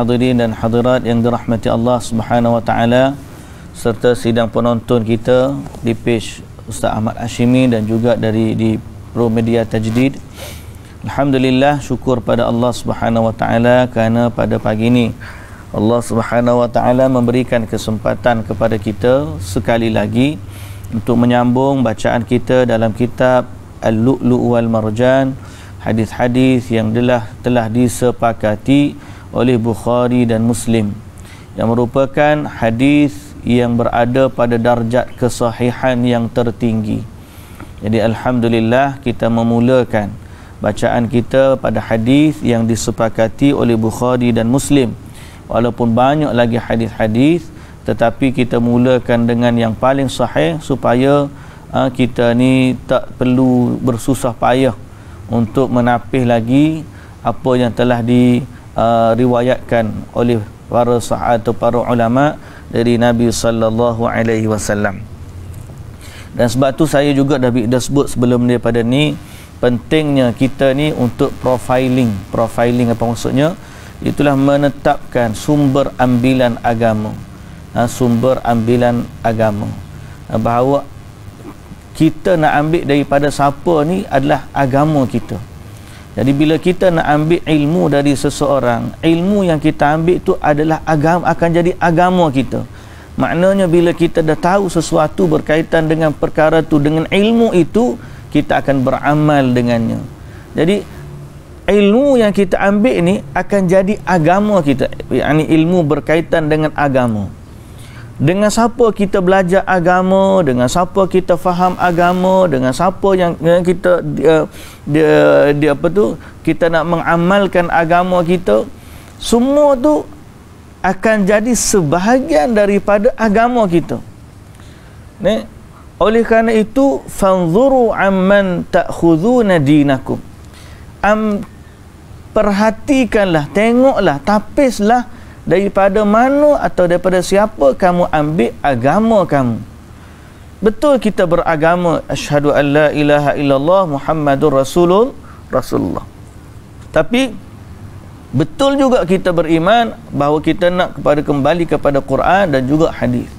hadirin dan hadirat yang dirahmati Allah Subhanahu wa taala serta sidang penonton kita di page Ustaz Ahmad Ashimi dan juga dari di Pro Media Tajdid. Alhamdulillah syukur pada Allah Subhanahu wa taala kerana pada pagi ini Allah Subhanahu wa taala memberikan kesempatan kepada kita sekali lagi untuk menyambung bacaan kita dalam kitab Al-Lu'lu' wal Marjan hadis-hadis yang telah telah disepakati oleh Bukhari dan Muslim yang merupakan hadis yang berada pada darjat kesahihan yang tertinggi. Jadi alhamdulillah kita memulakan bacaan kita pada hadis yang disepakati oleh Bukhari dan Muslim. Walaupun banyak lagi hadis-hadis tetapi kita mulakan dengan yang paling sahih supaya ha, kita ni tak perlu bersusah payah untuk menapih lagi apa yang telah di Uh, riwayatkan oleh para sahabat atau para ulama dari Nabi sallallahu alaihi wasallam. Dan sebab tu saya juga dah, dah sebut sebelum pada ni pentingnya kita ni untuk profiling. Profiling apa maksudnya? Itulah menetapkan sumber ambilan agama. Ha, sumber ambilan agama. Ha, bahawa kita nak ambil daripada siapa ni adalah agama kita. Jadi bila kita nak ambil ilmu dari seseorang, ilmu yang kita ambil itu adalah agama akan jadi agama kita. Maknanya bila kita dah tahu sesuatu berkaitan dengan perkara tu dengan ilmu itu, kita akan beramal dengannya. Jadi ilmu yang kita ambil ni akan jadi agama kita. Yani ilmu berkaitan dengan agama dengan siapa kita belajar agama dengan siapa kita faham agama dengan siapa yang, yang kita dia, dia, dia apa tu kita nak mengamalkan agama kita semua tu akan jadi sebahagian daripada agama kita ni oleh kerana itu fanzuru amman takhudu dinakum am perhatikanlah tengoklah tapislah daripada mana atau daripada siapa kamu ambil agama kamu betul kita beragama asyhadu alla ilaha illallah muhammadur rasulul rasulullah tapi betul juga kita beriman bahawa kita nak kepada kembali kepada Quran dan juga hadis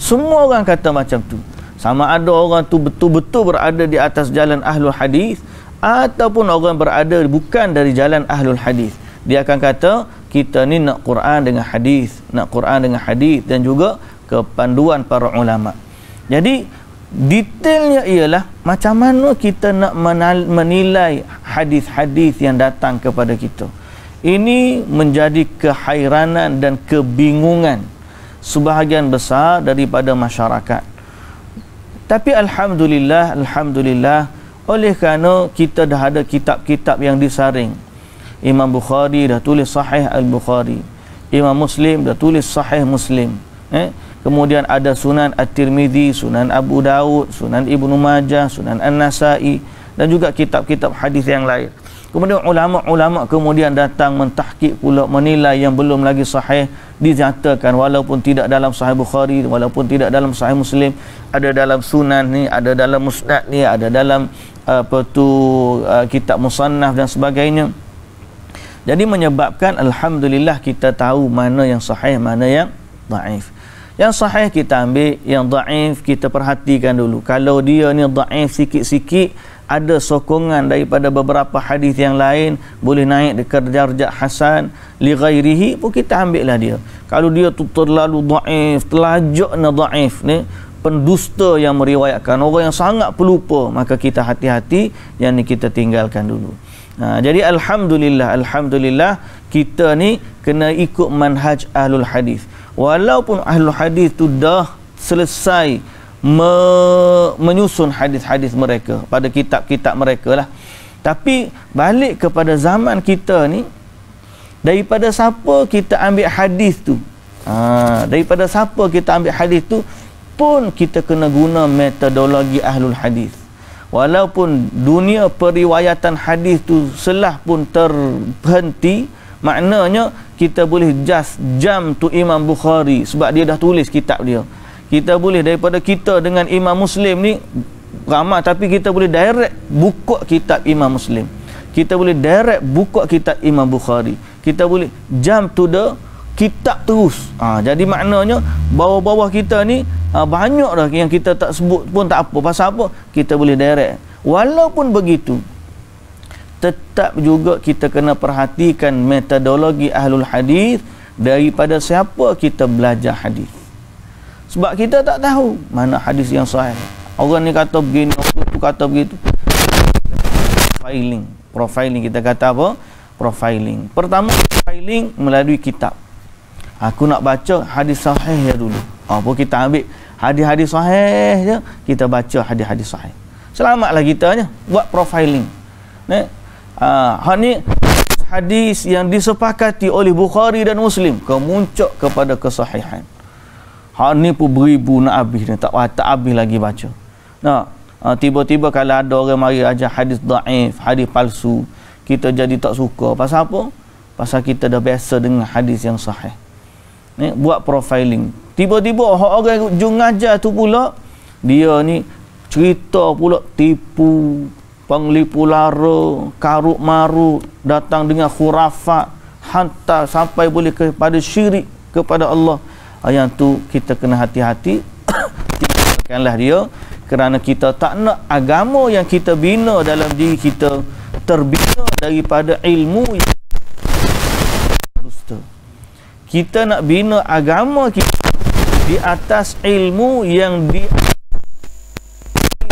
semua orang kata macam tu sama ada orang tu betul-betul berada di atas jalan ahlul hadis ataupun orang berada bukan dari jalan ahlul hadis dia akan kata kita ni nak Quran dengan hadis, nak Quran dengan hadis dan juga kepanduan para ulama. Jadi detailnya ialah macam mana kita nak menilai hadis-hadis yang datang kepada kita. Ini menjadi kehairanan dan kebingungan sebahagian besar daripada masyarakat. Tapi alhamdulillah, alhamdulillah oleh kerana kita dah ada kitab-kitab yang disaring Imam Bukhari dah tulis sahih Al-Bukhari Imam Muslim dah tulis sahih Muslim eh? kemudian ada Sunan At-Tirmidhi Sunan Abu Daud Sunan Ibnu Majah Sunan An-Nasai dan juga kitab-kitab hadis yang lain kemudian ulama-ulama kemudian datang mentahkik pula menilai yang belum lagi sahih dijatakan, walaupun tidak dalam sahih Bukhari walaupun tidak dalam sahih Muslim ada dalam Sunan ni ada dalam Musnad ni ada dalam uh, apa tu uh, kitab musannaf dan sebagainya jadi menyebabkan Alhamdulillah kita tahu mana yang sahih, mana yang daif. Yang sahih kita ambil, yang daif kita perhatikan dulu. Kalau dia ni daif sikit-sikit, ada sokongan daripada beberapa hadis yang lain, boleh naik ke darjat Hasan, li ghairihi, pun kita ambil lah dia. Kalau dia tu terlalu daif, telajak na daif ni, pendusta yang meriwayatkan, orang yang sangat pelupa, maka kita hati-hati yang ni kita tinggalkan dulu. Ha, jadi alhamdulillah alhamdulillah kita ni kena ikut manhaj ahlul hadis. Walaupun ahlul hadis tu dah selesai me menyusun hadis-hadis mereka pada kitab-kitab mereka lah. Tapi balik kepada zaman kita ni daripada siapa kita ambil hadis tu? Ha, daripada siapa kita ambil hadis tu pun kita kena guna metodologi ahlul hadis walaupun dunia periwayatan hadis tu selah pun terhenti maknanya kita boleh just jam tu Imam Bukhari sebab dia dah tulis kitab dia kita boleh daripada kita dengan Imam Muslim ni ramah tapi kita boleh direct buka kitab Imam Muslim kita boleh direct buka kitab Imam Bukhari kita boleh jam to the kitab terus ha, jadi maknanya bawah-bawah kita ni ha, banyak dah yang kita tak sebut pun tak apa pasal apa kita boleh direct walaupun begitu tetap juga kita kena perhatikan metodologi ahlul hadis daripada siapa kita belajar hadis sebab kita tak tahu mana hadis yang sahih orang ni kata begini orang tu kata begitu profiling profiling kita kata apa profiling pertama profiling melalui kitab aku nak baca hadis sahih ya dulu oh, apa ha, kita ambil hadis-hadis sahih je kita baca hadis-hadis sahih selamatlah kita je buat profiling ni ha, ni hadis yang disepakati oleh Bukhari dan Muslim kemuncak kepada kesahihan ha, ni pun beribu nak habis ni tak, tak habis lagi baca nah ha, tiba-tiba kalau ada orang mari ajar hadis daif hadis palsu kita jadi tak suka pasal apa pasal kita dah biasa dengan hadis yang sahih ni buat profiling tiba-tiba orang-orang jung ajar tu pula dia ni cerita pula tipu penglipu lara karuk maru datang dengan khurafat hanta sampai boleh kepada syirik kepada Allah ah, yang tu kita kena hati-hati tinggalkanlah dia kerana kita tak nak agama yang kita bina dalam diri kita terbina daripada ilmu yang kita nak bina agama kita di atas ilmu yang di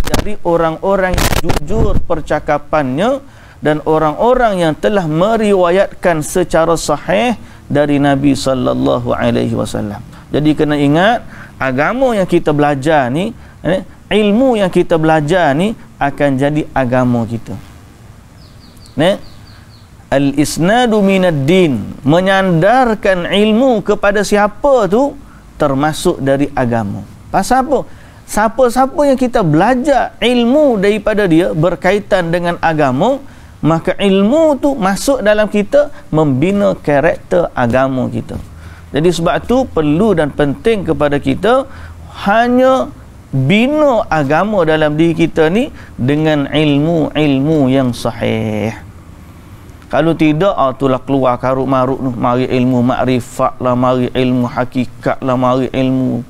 dari orang-orang yang jujur percakapannya dan orang-orang yang telah meriwayatkan secara sahih dari Nabi sallallahu alaihi wasallam. Jadi kena ingat agama yang kita belajar ni eh, ilmu yang kita belajar ni akan jadi agama kita. Nek, al-isnadu minad-din menyandarkan ilmu kepada siapa tu termasuk dari agama. Pasal apa? Siapa-siapa yang kita belajar ilmu daripada dia berkaitan dengan agama, maka ilmu tu masuk dalam kita membina karakter agama kita. Jadi sebab tu perlu dan penting kepada kita hanya bina agama dalam diri kita ni dengan ilmu-ilmu yang sahih. Kalau tidak, ah, lah keluar karuk maruk tu. Mari ilmu makrifat lah, mari ilmu hakikat lah, mari ilmu.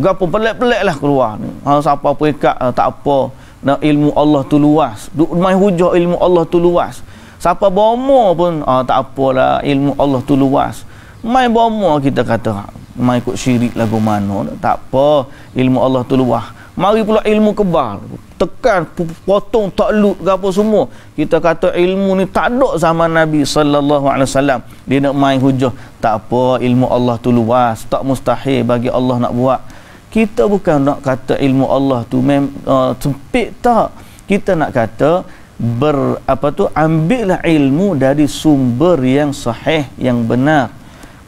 Gapo pelik-pelik lah keluar ni. Ha, siapa perikat, ah, tak apa. Nak ilmu Allah tu luas. Duk main hujah ilmu Allah tu luas. Siapa bomo pun, ah, tak lah ilmu Allah tu luas. Main bomo kita kata. Main ikut syirik lagu mana. Tak apa, ilmu Allah tu luas mari pula ilmu kebal tekan potong taklut ke apa semua kita kata ilmu ni tak ada zaman Nabi sallallahu alaihi wasallam dia nak main hujah tak apa ilmu Allah tu luas tak mustahil bagi Allah nak buat kita bukan nak kata ilmu Allah tu mem uh, sempit tak kita nak kata ber apa tu ambillah ilmu dari sumber yang sahih yang benar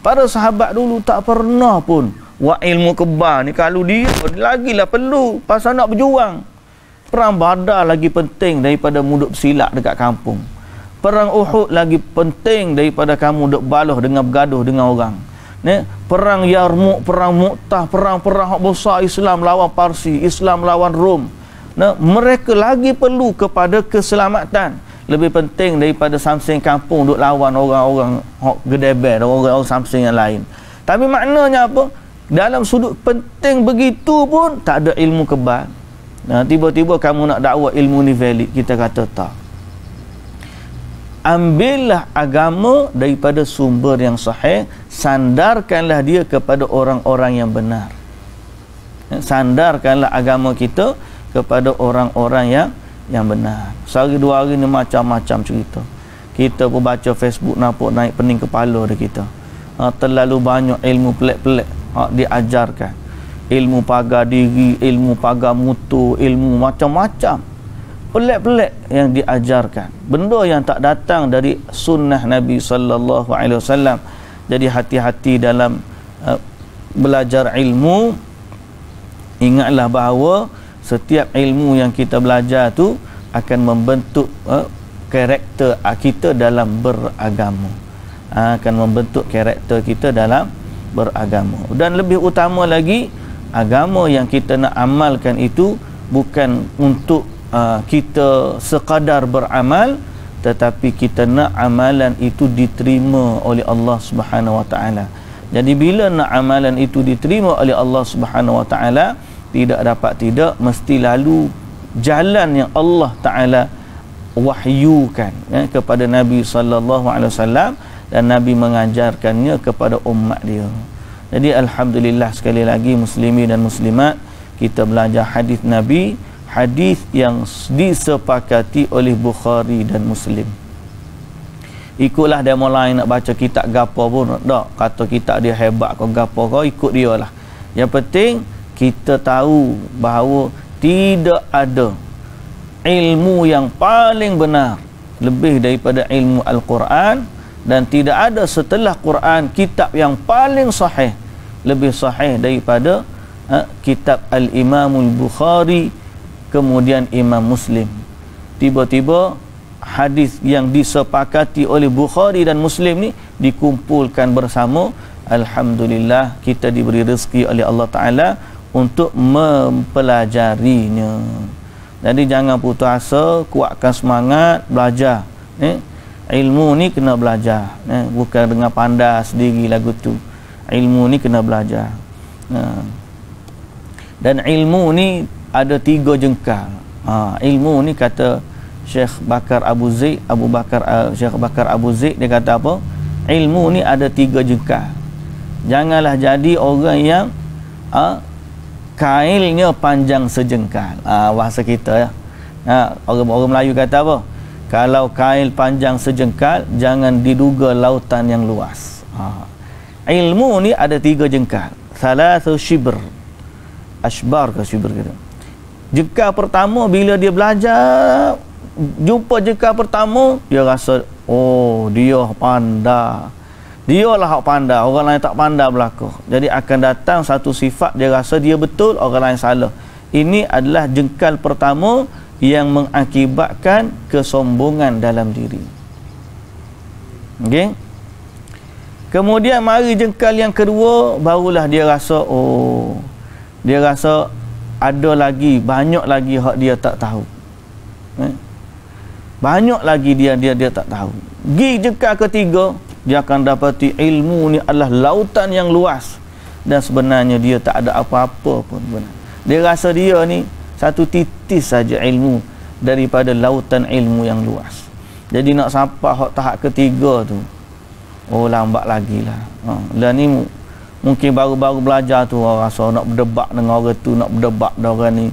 para sahabat dulu tak pernah pun wa ilmu kebar ni kalau dia lah perlu pasal nak berjuang perang badar lagi penting daripada muduk silat dekat kampung perang uhud lagi penting daripada kamu duk baloh dengan bergaduh dengan orang ni perang yarmuk perang muktah perang-perang hak besar Islam lawan Parsi Islam lawan Rom nah mereka lagi perlu kepada keselamatan lebih penting daripada samseng kampung duk lawan orang-orang hok gedebel orang-orang samseng yang lain tapi maknanya apa dalam sudut penting begitu pun tak ada ilmu kebal nah tiba-tiba kamu nak dakwa ilmu ni valid kita kata tak ambillah agama daripada sumber yang sahih sandarkanlah dia kepada orang-orang yang benar eh, sandarkanlah agama kita kepada orang-orang yang yang benar sehari dua hari ni macam-macam cerita kita pun baca Facebook nampak naik pening kepala dia kita ah, terlalu banyak ilmu pelik-pelik Hak diajarkan ilmu pagar diri, ilmu pagar mutu, ilmu macam-macam. Pelik-pelik yang diajarkan. Benda yang tak datang dari sunnah Nabi sallallahu alaihi wasallam. Jadi hati-hati dalam uh, belajar ilmu. Ingatlah bahawa setiap ilmu yang kita belajar tu akan membentuk uh, karakter ah, kita dalam beragama. Ah, akan membentuk karakter kita dalam beragama dan lebih utama lagi agama yang kita nak amalkan itu bukan untuk uh, kita sekadar beramal tetapi kita nak amalan itu diterima oleh Allah Subhanahu wa taala. Jadi bila nak amalan itu diterima oleh Allah Subhanahu wa taala tidak dapat tidak mesti lalu jalan yang Allah taala wahyukan ya, kepada Nabi sallallahu alaihi wasallam dan Nabi mengajarkannya kepada umat dia. Jadi alhamdulillah sekali lagi muslimin dan muslimat kita belajar hadis Nabi, hadis yang disepakati oleh Bukhari dan Muslim. Ikutlah dia mulai nak baca kitab gapo pun tak kata kitab dia hebat kau gapo kau ikut dia lah. Yang penting kita tahu bahawa tidak ada ilmu yang paling benar lebih daripada ilmu Al-Quran dan tidak ada setelah Quran kitab yang paling sahih lebih sahih daripada ha, kitab Al-Imam Al-Bukhari kemudian Imam Muslim tiba-tiba hadis yang disepakati oleh Bukhari dan Muslim ni dikumpulkan bersama alhamdulillah kita diberi rezeki oleh Allah taala untuk mempelajarinya jadi jangan putus asa kuatkan semangat belajar eh? ilmu ni kena belajar eh? bukan dengan pandai sendiri lagu tu ilmu ni kena belajar eh? dan ilmu ni ada tiga jengkal ha, ilmu ni kata Syekh Bakar Abu Zaid Abu Bakar uh, Syekh Bakar Abu Zaid dia kata apa ilmu ni ada tiga jengkal janganlah jadi orang yang ha, kailnya panjang sejengkal ha, bahasa kita ya ha, orang-orang Melayu kata apa kalau kail panjang sejengkal jangan diduga lautan yang luas ha. ilmu ni ada tiga jengkal Salah satu shibr ashbar ke shibr gitu Jika pertama bila dia belajar jumpa jika pertama dia rasa oh dia pandai dia lah hak pandai, orang lain tak pandai berlaku. Jadi akan datang satu sifat dia rasa dia betul, orang lain salah. Ini adalah jengkal pertama yang mengakibatkan kesombongan dalam diri. Okey. Kemudian mari jengkal yang kedua barulah dia rasa oh dia rasa ada lagi banyak lagi hak dia tak tahu. Eh? Banyak lagi dia dia dia tak tahu. Gi jengkal ketiga dia akan dapati ilmu ni adalah lautan yang luas dan sebenarnya dia tak ada apa-apa pun benar. Dia rasa dia ni satu titis saja ilmu daripada lautan ilmu yang luas jadi nak sampah sampai tahap ketiga tu oh lambat lagi lah dan ha, lah ni mungkin baru-baru belajar tu orang rasa nak berdebat dengan orang tu nak berdebat dengan orang ni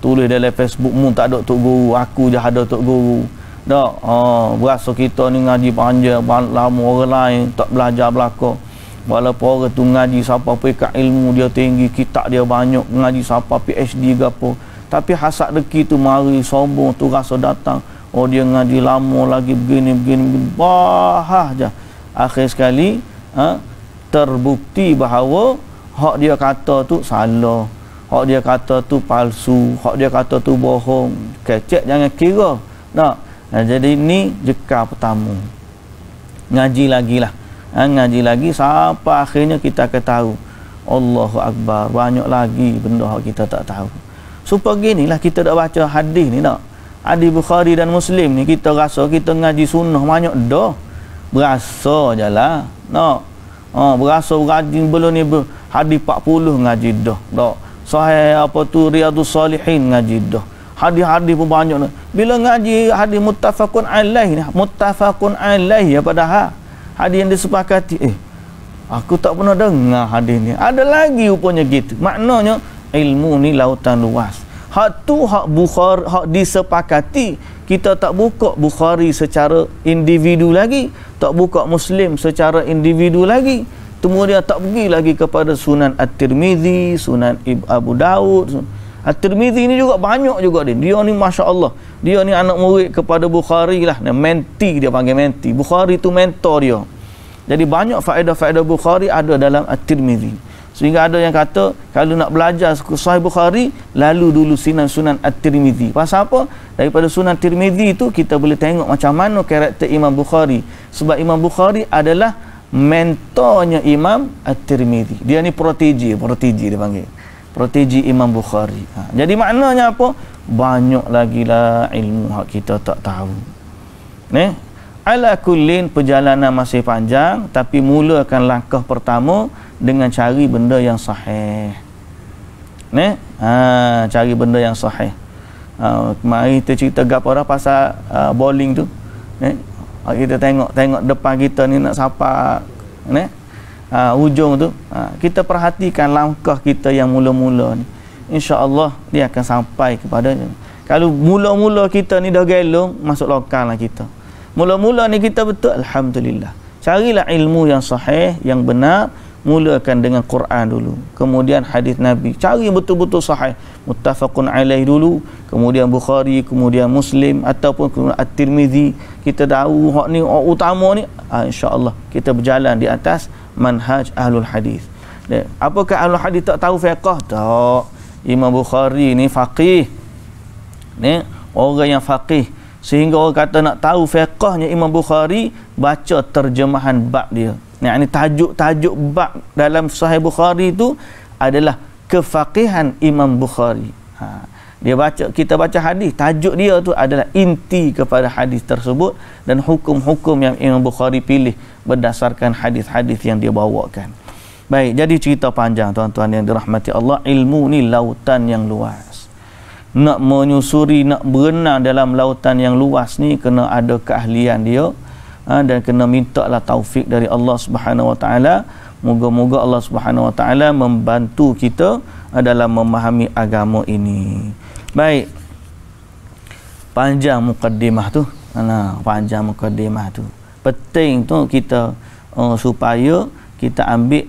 tulis dalam Facebook mu tak ada tok guru aku je ada tok guru dak ha oh, berasa kita ni ngaji panjang lama orang lain tak belajar belaka walaupun orang tu ngaji siapa pun ilmu dia tinggi kitab dia banyak ngaji siapa PhD ke apa tapi hasak deki tu mari sombong tu rasa datang oh dia ngaji lama lagi begini begini, begini. bahah je akhir sekali ha, terbukti bahawa hak dia kata tu salah hak dia kata tu palsu hak dia kata tu bohong kecek jangan kira nak nah, jadi ni jekal pertama ngaji lagi lah ha, ngaji lagi sampai akhirnya kita ketahui tahu Allahu Akbar banyak lagi benda yang kita tak tahu Supaya ni lah kita dah baca hadis ni nak. Hadis Bukhari dan Muslim ni kita rasa kita ngaji sunnah banyak dah. Berasa je lah. Nak. Ha, berasa ngaji belum ni hadis 40 ngaji dah. Tak. Sahih apa tu Riyadus Salihin ngaji dah. Hadis-hadis pun banyak ni. Bila ngaji hadis muttafaqun alaih ni. Muttafaqun alaih ya padahal. Hadis yang disepakati. Eh. Aku tak pernah dengar hadis ni. Ada lagi rupanya gitu. Maknanya. Maknanya ilmu ni lautan luas. Hak tu hak Bukhari hak disepakati kita tak buka Bukhari secara individu lagi, tak buka Muslim secara individu lagi. Kemudian tak pergi lagi kepada Sunan At-Tirmizi, Sunan Abu Daud. At-Tirmizi ni juga banyak juga dia. Dia ni masya-Allah. Dia ni anak murid kepada Bukhari lah. Dia menti dia panggil menti. Bukhari tu mentor dia. Jadi banyak faedah-faedah Bukhari ada dalam At-Tirmizi. Sehingga ada yang kata kalau nak belajar Sahih Bukhari lalu dulu Sunan Sunan At-Tirmizi. Pasal apa? Daripada Sunan At-Tirmizi itu kita boleh tengok macam mana karakter Imam Bukhari. Sebab Imam Bukhari adalah mentornya Imam At-Tirmizi. Dia ni protege, protege dia panggil. Protege Imam Bukhari. Ha. Jadi maknanya apa? Banyak lagi lah ilmu yang kita tak tahu. Ne? ala kullin perjalanan masih panjang tapi mulakan langkah pertama dengan cari benda yang sahih. Ne? Ha, cari benda yang sahih. Ha, mari kita cerita gapo dah pasal ha, bowling tu. Ne? Ha, kita tengok tengok depan kita ni nak sapa ne? Ha, ujung tu. Ha, kita perhatikan langkah kita yang mula-mula ni. Insya-Allah dia akan sampai kepada kalau mula-mula kita ni dah gelung masuk lokal lah kita. Mula-mula ni kita betul Alhamdulillah Carilah ilmu yang sahih Yang benar Mulakan dengan Quran dulu Kemudian hadis Nabi Cari betul-betul sahih Muttafaqun alaih dulu Kemudian Bukhari Kemudian Muslim Ataupun kemudian At-Tirmidhi Kita tahu Hak ni Hak utama ni ah, InsyaAllah Kita berjalan di atas Manhaj Ahlul Hadis Apakah Ahlul Hadis tak tahu fiqah? Tak Imam Bukhari ni faqih Ni Orang yang faqih sehingga orang kata nak tahu fiqahnya Imam Bukhari baca terjemahan bab dia yang ini tajuk-tajuk bab dalam sahih Bukhari itu adalah kefaqihan Imam Bukhari ha. dia baca kita baca hadis tajuk dia tu adalah inti kepada hadis tersebut dan hukum-hukum yang Imam Bukhari pilih berdasarkan hadis-hadis yang dia bawakan baik jadi cerita panjang tuan-tuan yang dirahmati Allah ilmu ni lautan yang luas nak menyusuri nak berenang dalam lautan yang luas ni kena ada keahlian dia ha, dan kena minta lah taufik dari Allah Subhanahu Wa Taala moga-moga Allah Subhanahu Wa Taala membantu kita ha, dalam memahami agama ini baik panjang mukadimah tu ha, nah panjang mukadimah tu penting tu kita uh, supaya kita ambil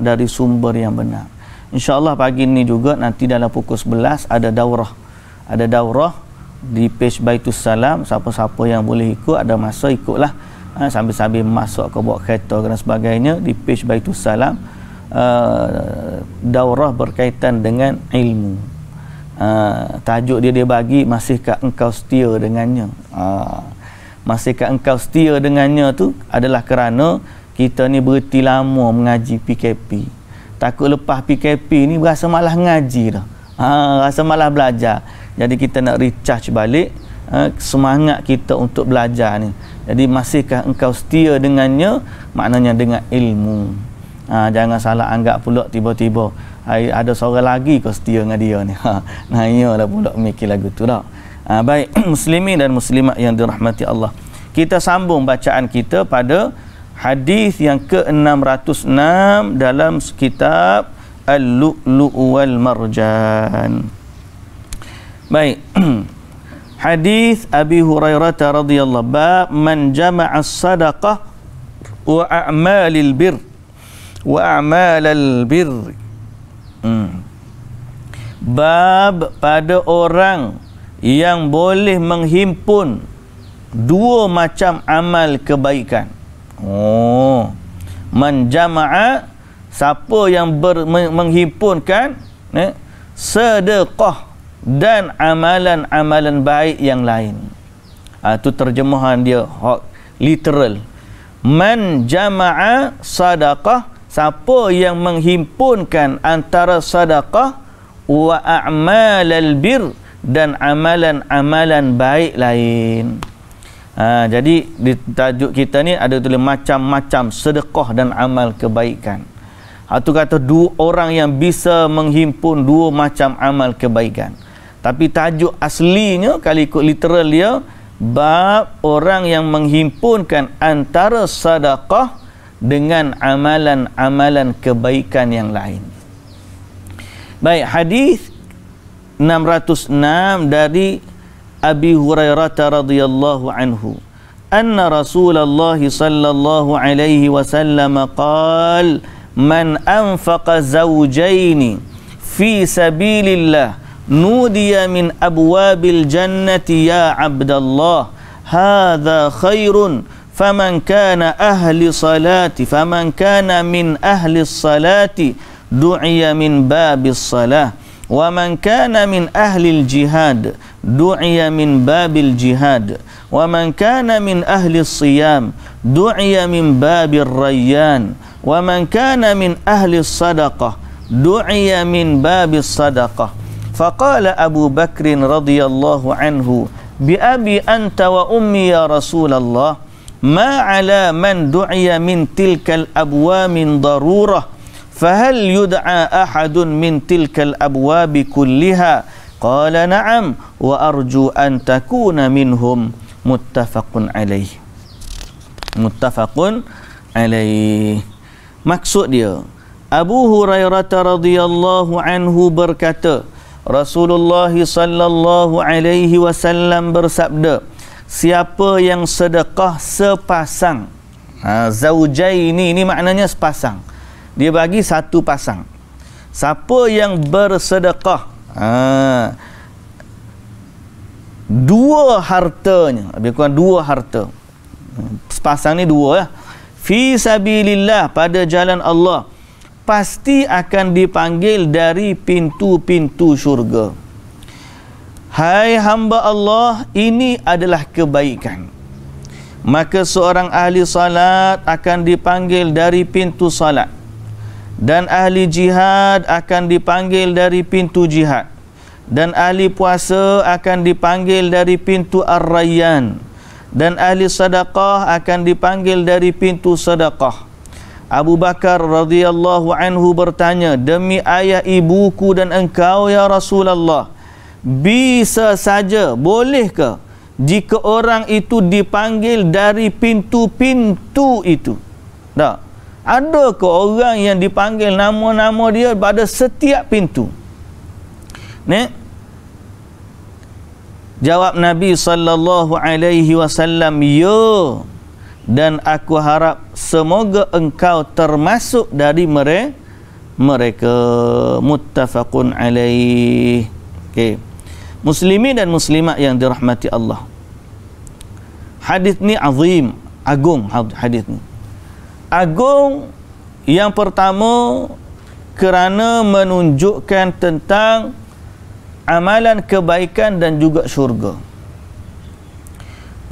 dari sumber yang benar InsyaAllah pagi ni juga nanti dalam pukul 11 ada daurah ada daurah di page baitul Salam siapa-siapa yang boleh ikut ada masa ikutlah ha, sambil-sambil masuk ke bawa kereta dan sebagainya di page baitul Salam uh, daurah berkaitan dengan ilmu uh, tajuk dia dia bagi masihkah engkau setia dengannya uh, masihkah engkau setia dengannya tu adalah kerana kita ni berhenti lama mengaji PKP takut lepas PKP ni rasa malah ngaji dah ha, rasa malah belajar jadi kita nak recharge balik ha, semangat kita untuk belajar ni jadi masihkah engkau setia dengannya maknanya dengan ilmu ha, jangan salah anggap pula tiba-tiba ada seorang lagi kau setia dengan dia ni ha, nah iyalah pula mikir lagu tu lah ha, baik muslimin dan muslimat yang dirahmati Allah kita sambung bacaan kita pada hadis yang ke-606 dalam kitab Al-Lu'lu'u marjan Baik. Hadis Abi Hurairah radhiyallahu bab man jama'a as-sadaqah wa a'malil birr wa a'malal birr. Hmm. Bab pada orang yang boleh menghimpun dua macam amal kebaikan. Oh. Man jama'a siapa yang ber, menghimpunkan eh sedekah dan amalan-amalan baik yang lain. Itu ah, ha, terjemahan dia literal. Man jama'a sadaqah siapa yang menghimpunkan antara sadaqah wa a'malal bir dan amalan-amalan baik lain. Ha, jadi di tajuk kita ni ada tulis macam-macam sedekah dan amal kebaikan. Ha, kata dua orang yang bisa menghimpun dua macam amal kebaikan. Tapi tajuk aslinya kalau ikut literal dia bab orang yang menghimpunkan antara sedekah dengan amalan-amalan kebaikan yang lain. Baik, hadis 606 dari Abi Hurairah radhiyallahu anhu. An Rasulullah sallallahu alaihi wasallam. عليه man قال من fi زوجين نودي من أبواب الجنة يا عبد الله هذا خير فمن كان أهل صلاة فمن كان من أهل الصلاة دعي من باب الصلاة ومن كان من أهل الجهاد دعي من باب الجهاد ومن كان من أهل الصيام دعي من باب الريان ومن كان من أهل الصدقة دعي من باب الصدقة فقال أبو بكر رضي الله عنه بأبي أنت وأمي يا رسول الله ما على من دعي من تلك الأبواب من ضرورة فهل يدعى أحد من تلك الأبواب كلها قال نعم وأرجو أن تكون منهم متفق عليه متفق عليه maksud dia Abu Hurairah radhiyallahu anhu berkata Rasulullah sallallahu alaihi wasallam bersabda, siapa yang sedekah sepasang ha, zaujaini ini maknanya sepasang dia bagi satu pasang siapa yang bersedekah ha, dua hartanya lebih kurang dua harta sepasang ni dua ya fi pada jalan Allah pasti akan dipanggil dari pintu-pintu syurga. Hai hamba Allah, ini adalah kebaikan. Maka seorang ahli salat akan dipanggil dari pintu salat. Dan ahli jihad akan dipanggil dari pintu jihad. Dan ahli puasa akan dipanggil dari pintu ar-rayyan. Dan ahli sedekah akan dipanggil dari pintu sedekah. Abu Bakar radhiyallahu anhu bertanya demi ayah ibuku dan engkau ya Rasulullah bisa saja bolehkah jika orang itu dipanggil dari pintu-pintu itu tak ada ke orang yang dipanggil nama-nama dia pada setiap pintu ni jawab Nabi sallallahu alaihi wasallam ya dan aku harap semoga engkau termasuk dari mereka mereka muttafaqun alaih okey muslimin dan muslimat yang dirahmati Allah hadis ni azim agung hadis ni agung yang pertama kerana menunjukkan tentang amalan kebaikan dan juga syurga.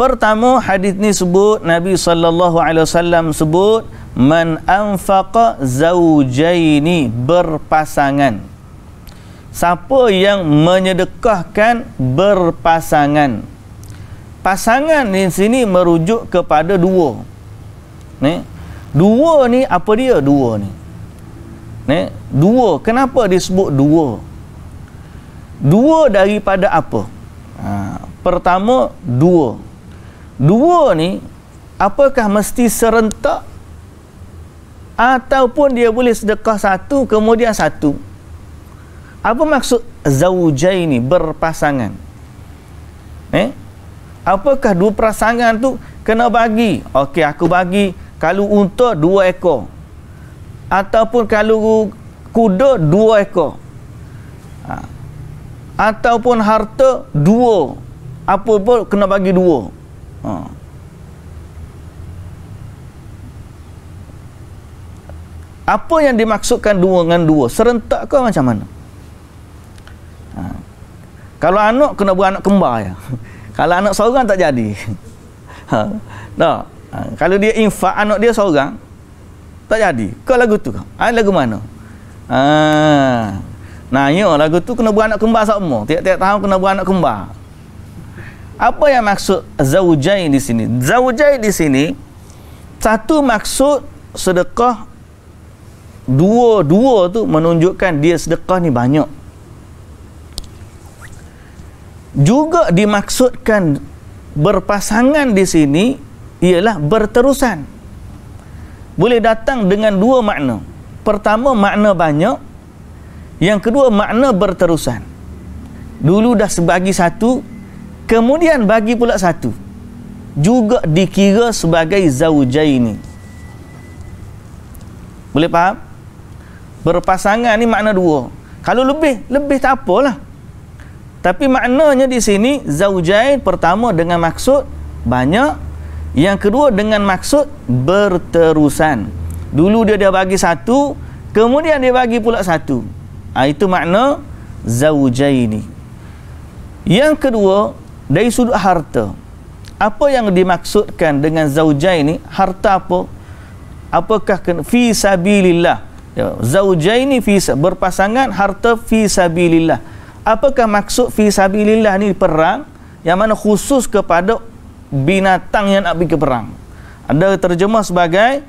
Pertama hadis ni sebut Nabi sallallahu alaihi wasallam sebut man anfaqa zaujaini berpasangan. Siapa yang menyedekahkan berpasangan. Pasangan di sini merujuk kepada dua. Ni. Dua ni apa dia dua ni? Ni, dua. Kenapa disebut dua? Dua daripada apa? Ha, pertama dua. Dua ni apakah mesti serentak ataupun dia boleh sedekah satu kemudian satu? Apa maksud zaujaini berpasangan? Eh? Apakah dua pasangan tu kena bagi? Okey, aku bagi kalau unta dua ekor. Ataupun kalau kuda dua ekor. Ha. Ataupun harta dua. Apa pun kena bagi dua. Ha. Apa yang dimaksudkan dua dengan dua? Serentak ke macam mana? Ha. Kalau anak kena beranak kembar ya. Kalau anak seorang tak jadi. Ha. Tak. Ha. Kalau dia infak anak dia seorang tak jadi. Kau lagu tu kau. Ha. lagu mana? Ha. Nah, ya lagu tu kena buat anak kembar sama. Tiap-tiap tahun kena buat anak kembar. Apa yang maksud zaujain di sini? Zaujain di sini satu maksud sedekah dua-dua tu menunjukkan dia sedekah ni banyak. Juga dimaksudkan berpasangan di sini ialah berterusan. Boleh datang dengan dua makna. Pertama makna banyak, yang kedua makna berterusan. Dulu dah sebagi satu, Kemudian bagi pula satu juga dikira sebagai zaujaini. Boleh faham? Berpasangan ni makna dua. Kalau lebih, lebih tak apalah. Tapi maknanya di sini zaujain pertama dengan maksud banyak, yang kedua dengan maksud berterusan. Dulu dia dia bagi satu, kemudian dia bagi pula satu. Ha, itu makna zaujaini. Yang kedua, dari sudut harta apa yang dimaksudkan dengan zaujain ni harta apa apakah fi sabilillah ya, zaujain fi berpasangan harta fi sabilillah apakah maksud fi sabilillah ni perang yang mana khusus kepada binatang yang nak pergi ke perang ada terjemah sebagai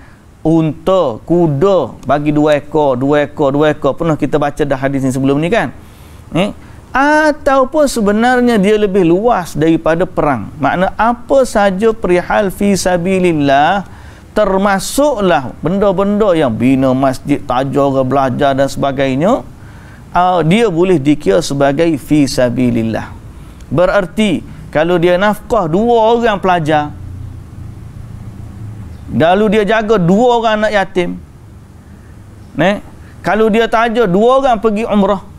unta, kuda bagi dua ekor, dua ekor, dua ekor. Pernah kita baca dah hadis ni sebelum ni kan? Eh? ataupun sebenarnya dia lebih luas daripada perang makna apa sahaja perihal fi sabilillah termasuklah benda-benda yang bina masjid tajur belajar dan sebagainya uh, dia boleh dikira sebagai fi sabilillah bererti kalau dia nafkah dua orang pelajar lalu dia jaga dua orang anak yatim ne kalau dia tajur dua orang pergi umrah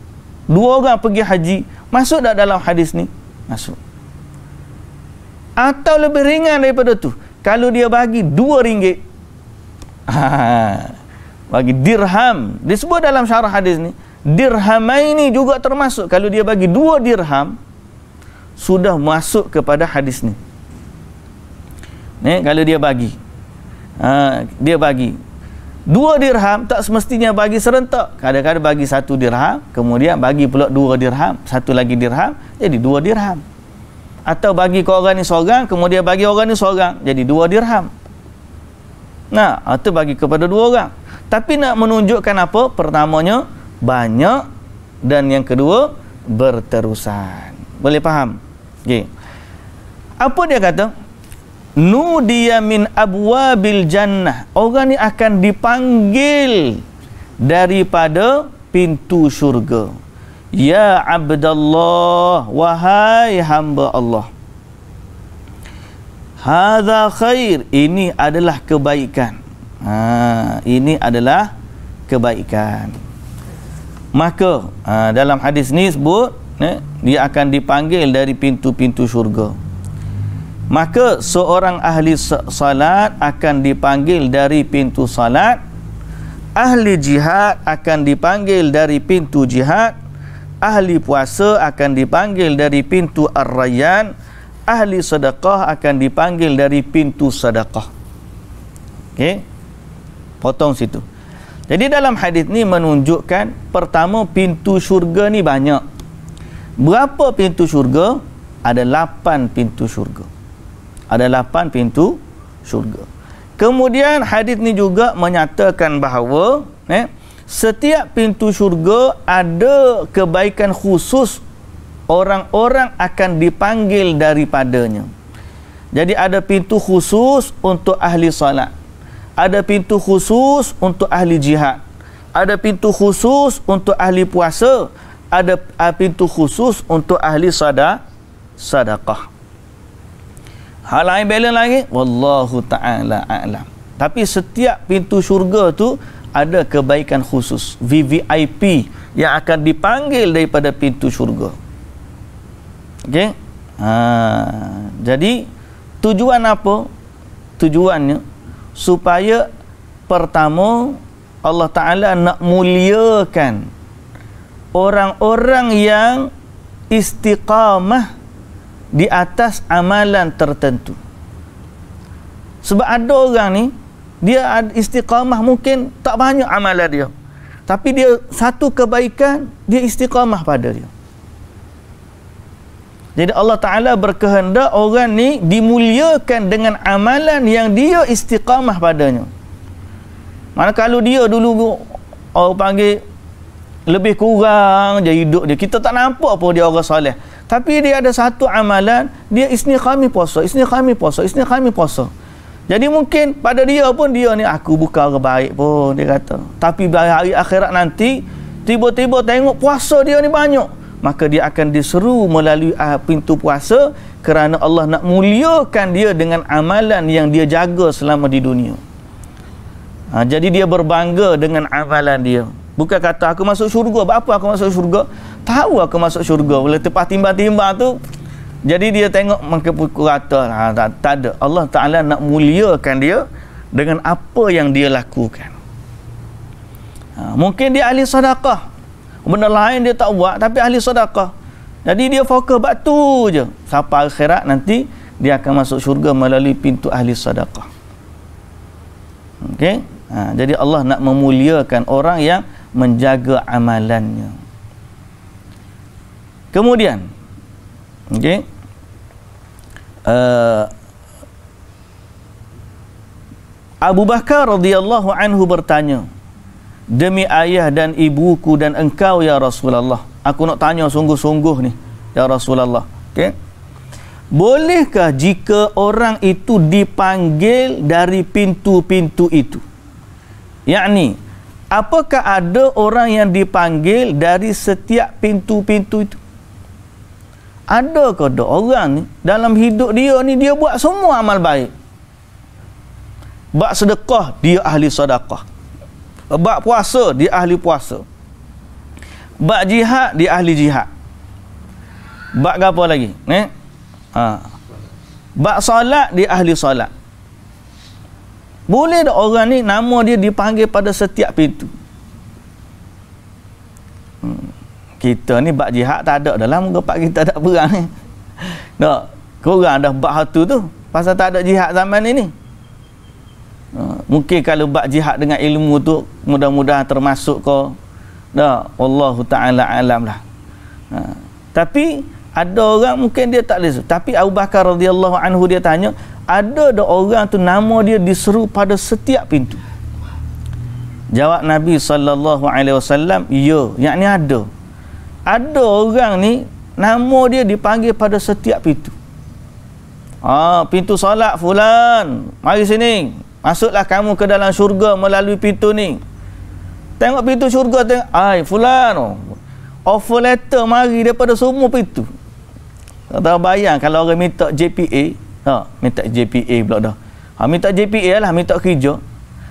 Dua orang pergi haji Masuk tak dalam hadis ni? Masuk Atau lebih ringan daripada tu Kalau dia bagi dua ringgit ha, Bagi dirham Disebut dalam syarah hadis ni Dirhamai ni juga termasuk Kalau dia bagi dua dirham Sudah masuk kepada hadis ni Ni kalau dia bagi ha, Dia bagi dua dirham tak semestinya bagi serentak kadang-kadang bagi satu dirham kemudian bagi pula dua dirham satu lagi dirham jadi dua dirham atau bagi ke orang ni seorang kemudian bagi orang ni seorang jadi dua dirham nah atau bagi kepada dua orang tapi nak menunjukkan apa pertamanya banyak dan yang kedua berterusan boleh faham Okay apa dia kata Nudiya min abwabil jannah. Orang ni akan dipanggil daripada pintu syurga. Ya abdallah, wahai hamba Allah. Hadha khair, ini adalah kebaikan. Ha, ini adalah kebaikan. Maka ha, dalam hadis ni sebut, eh, dia akan dipanggil dari pintu-pintu syurga. Maka seorang ahli salat akan dipanggil dari pintu salat Ahli jihad akan dipanggil dari pintu jihad Ahli puasa akan dipanggil dari pintu ar-rayyan Ahli sedekah akan dipanggil dari pintu sedekah Okey Potong situ Jadi dalam hadis ni menunjukkan Pertama pintu syurga ni banyak Berapa pintu syurga? Ada 8 pintu syurga ada lapan pintu syurga. Kemudian hadis ni juga menyatakan bahawa eh, setiap pintu syurga ada kebaikan khusus orang-orang akan dipanggil daripadanya. Jadi ada pintu khusus untuk ahli salat, Ada pintu khusus untuk ahli jihad. Ada pintu khusus untuk ahli puasa. Ada ah, pintu khusus untuk ahli sada, sadaqah. Hal lain balance lagi Wallahu ta'ala a'lam Tapi setiap pintu syurga tu Ada kebaikan khusus VVIP Yang akan dipanggil daripada pintu syurga Okey ha, Jadi Tujuan apa? Tujuannya Supaya Pertama Allah Ta'ala nak muliakan Orang-orang yang Istiqamah di atas amalan tertentu. Sebab ada orang ni dia istiqamah mungkin tak banyak amalan dia. Tapi dia satu kebaikan dia istiqamah pada dia. Jadi Allah Taala berkehendak orang ni dimuliakan dengan amalan yang dia istiqamah padanya. Mana kalau dia dulu orang panggil lebih kurang je hidup dia. Kita tak nampak apa dia orang soleh. Tapi dia ada satu amalan, dia isni kami puasa, isni kami puasa, isni kami puasa. Jadi mungkin pada dia pun dia ni aku buka ke baik pun dia kata. Tapi bila hari akhirat nanti tiba-tiba tengok puasa dia ni banyak, maka dia akan diseru melalui ah, pintu puasa kerana Allah nak muliakan dia dengan amalan yang dia jaga selama di dunia. Ha, jadi dia berbangga dengan amalan dia. Bukan kata aku masuk syurga, apa aku masuk syurga? tahu aku masuk syurga bila tepat timbang-timbang tu jadi dia tengok maka pukul rata lah, ha, tak, tak ada Allah Ta'ala nak muliakan dia dengan apa yang dia lakukan ha, mungkin dia ahli sadaqah benda lain dia tak buat tapi ahli sadaqah jadi dia fokus batu je siapa akhirat nanti dia akan masuk syurga melalui pintu ahli sadaqah Okay? Ha, jadi Allah nak memuliakan orang yang menjaga amalannya. Kemudian okay, Uh, Abu Bakar radhiyallahu anhu bertanya, "Demi ayah dan ibuku dan engkau ya Rasulullah, aku nak tanya sungguh-sungguh ni ya Rasulullah." Okay, Bolehkah jika orang itu dipanggil dari pintu-pintu itu? Yakni, apakah ada orang yang dipanggil dari setiap pintu-pintu itu? ada ke dok orang ni dalam hidup dia ni dia buat semua amal baik. Bak sedekah dia ahli sedekah. Bak puasa dia ahli puasa. Bak jihad dia ahli jihad. Bak apa lagi? Eh? Ha. Bak solat dia ahli solat. Boleh dok orang ni nama dia dipanggil pada setiap pintu. Hmm kita ni bab jihad tak ada dalam tempat kita tak perang ni. Nak kurang dah bab hatu tu pasal tak ada jihad zaman ini. mungkin kalau bab jihad dengan ilmu tu mudah-mudahan termasuk ke dah Allah taala alam lah. Ha, tapi ada orang mungkin dia tak boleh tapi Abu Bakar radhiyallahu anhu dia tanya ada ada orang tu nama dia diseru pada setiap pintu. Jawab Nabi sallallahu alaihi wasallam, "Ya, yakni ada." ada orang ni nama dia dipanggil pada setiap pintu. Ah, pintu solat fulan, mari sini. Masuklah kamu ke dalam syurga melalui pintu ni. Tengok pintu syurga tengok, ay, fulan. Oh. Offer letter mari daripada semua pintu. Tak bayang kalau orang minta JPA, ha, minta JPA pula dah. Ha, minta JPA lah, minta kerja.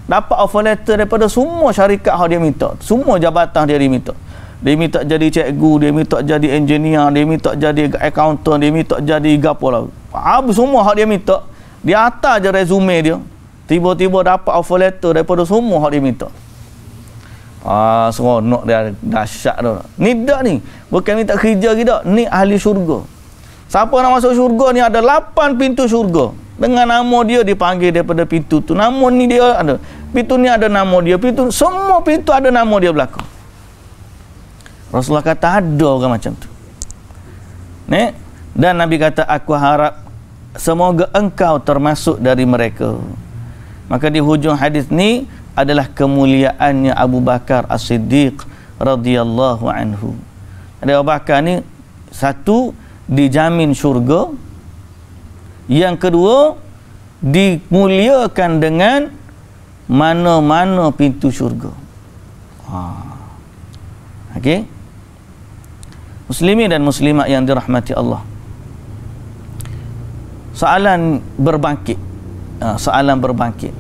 Dapat offer oh, letter daripada semua syarikat yang dia minta. Semua jabatan dia minta dia minta jadi cikgu, dia minta jadi engineer, dia minta jadi accountant, dia minta jadi apa lah. Habis semua hak dia minta, dia atas je resume dia. Tiba-tiba dapat offer letter daripada semua hak dia minta. Ah, nak dia dahsyat tu. Ni dak ni, bukan minta kerja kita, ni ahli syurga. Siapa nak masuk syurga ni ada 8 pintu syurga. Dengan nama dia dipanggil daripada pintu tu. Nama ni dia ada. Pintu ni ada nama dia. Pintu semua pintu ada nama dia belakang. Rasulullah kata ada orang macam tu. Ne? Dan Nabi kata aku harap semoga engkau termasuk dari mereka. Maka di hujung hadis ni adalah kemuliaannya Abu Bakar As-Siddiq radhiyallahu anhu. Ada Abu Bakar ni satu dijamin syurga. Yang kedua dimuliakan dengan mana-mana pintu syurga. Ha. Okey. Muslimin dan muslimat yang dirahmati Allah Soalan berbangkit ha, Soalan berbangkit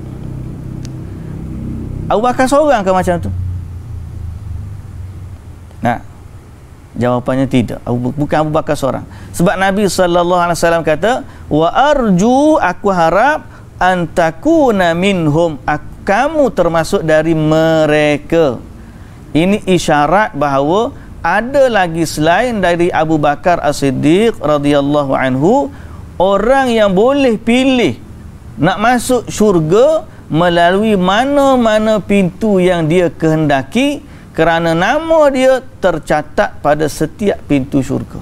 Abu Bakar seorang ke macam tu? Nah, jawapannya tidak. Bukan Abu Bakar seorang. Sebab Nabi saw kata, "Wa arju aku harap antakuna minhum kamu termasuk dari mereka." Ini isyarat bahawa ada lagi selain dari Abu Bakar As-Siddiq radhiyallahu anhu orang yang boleh pilih nak masuk syurga melalui mana-mana pintu yang dia kehendaki kerana nama dia tercatat pada setiap pintu syurga.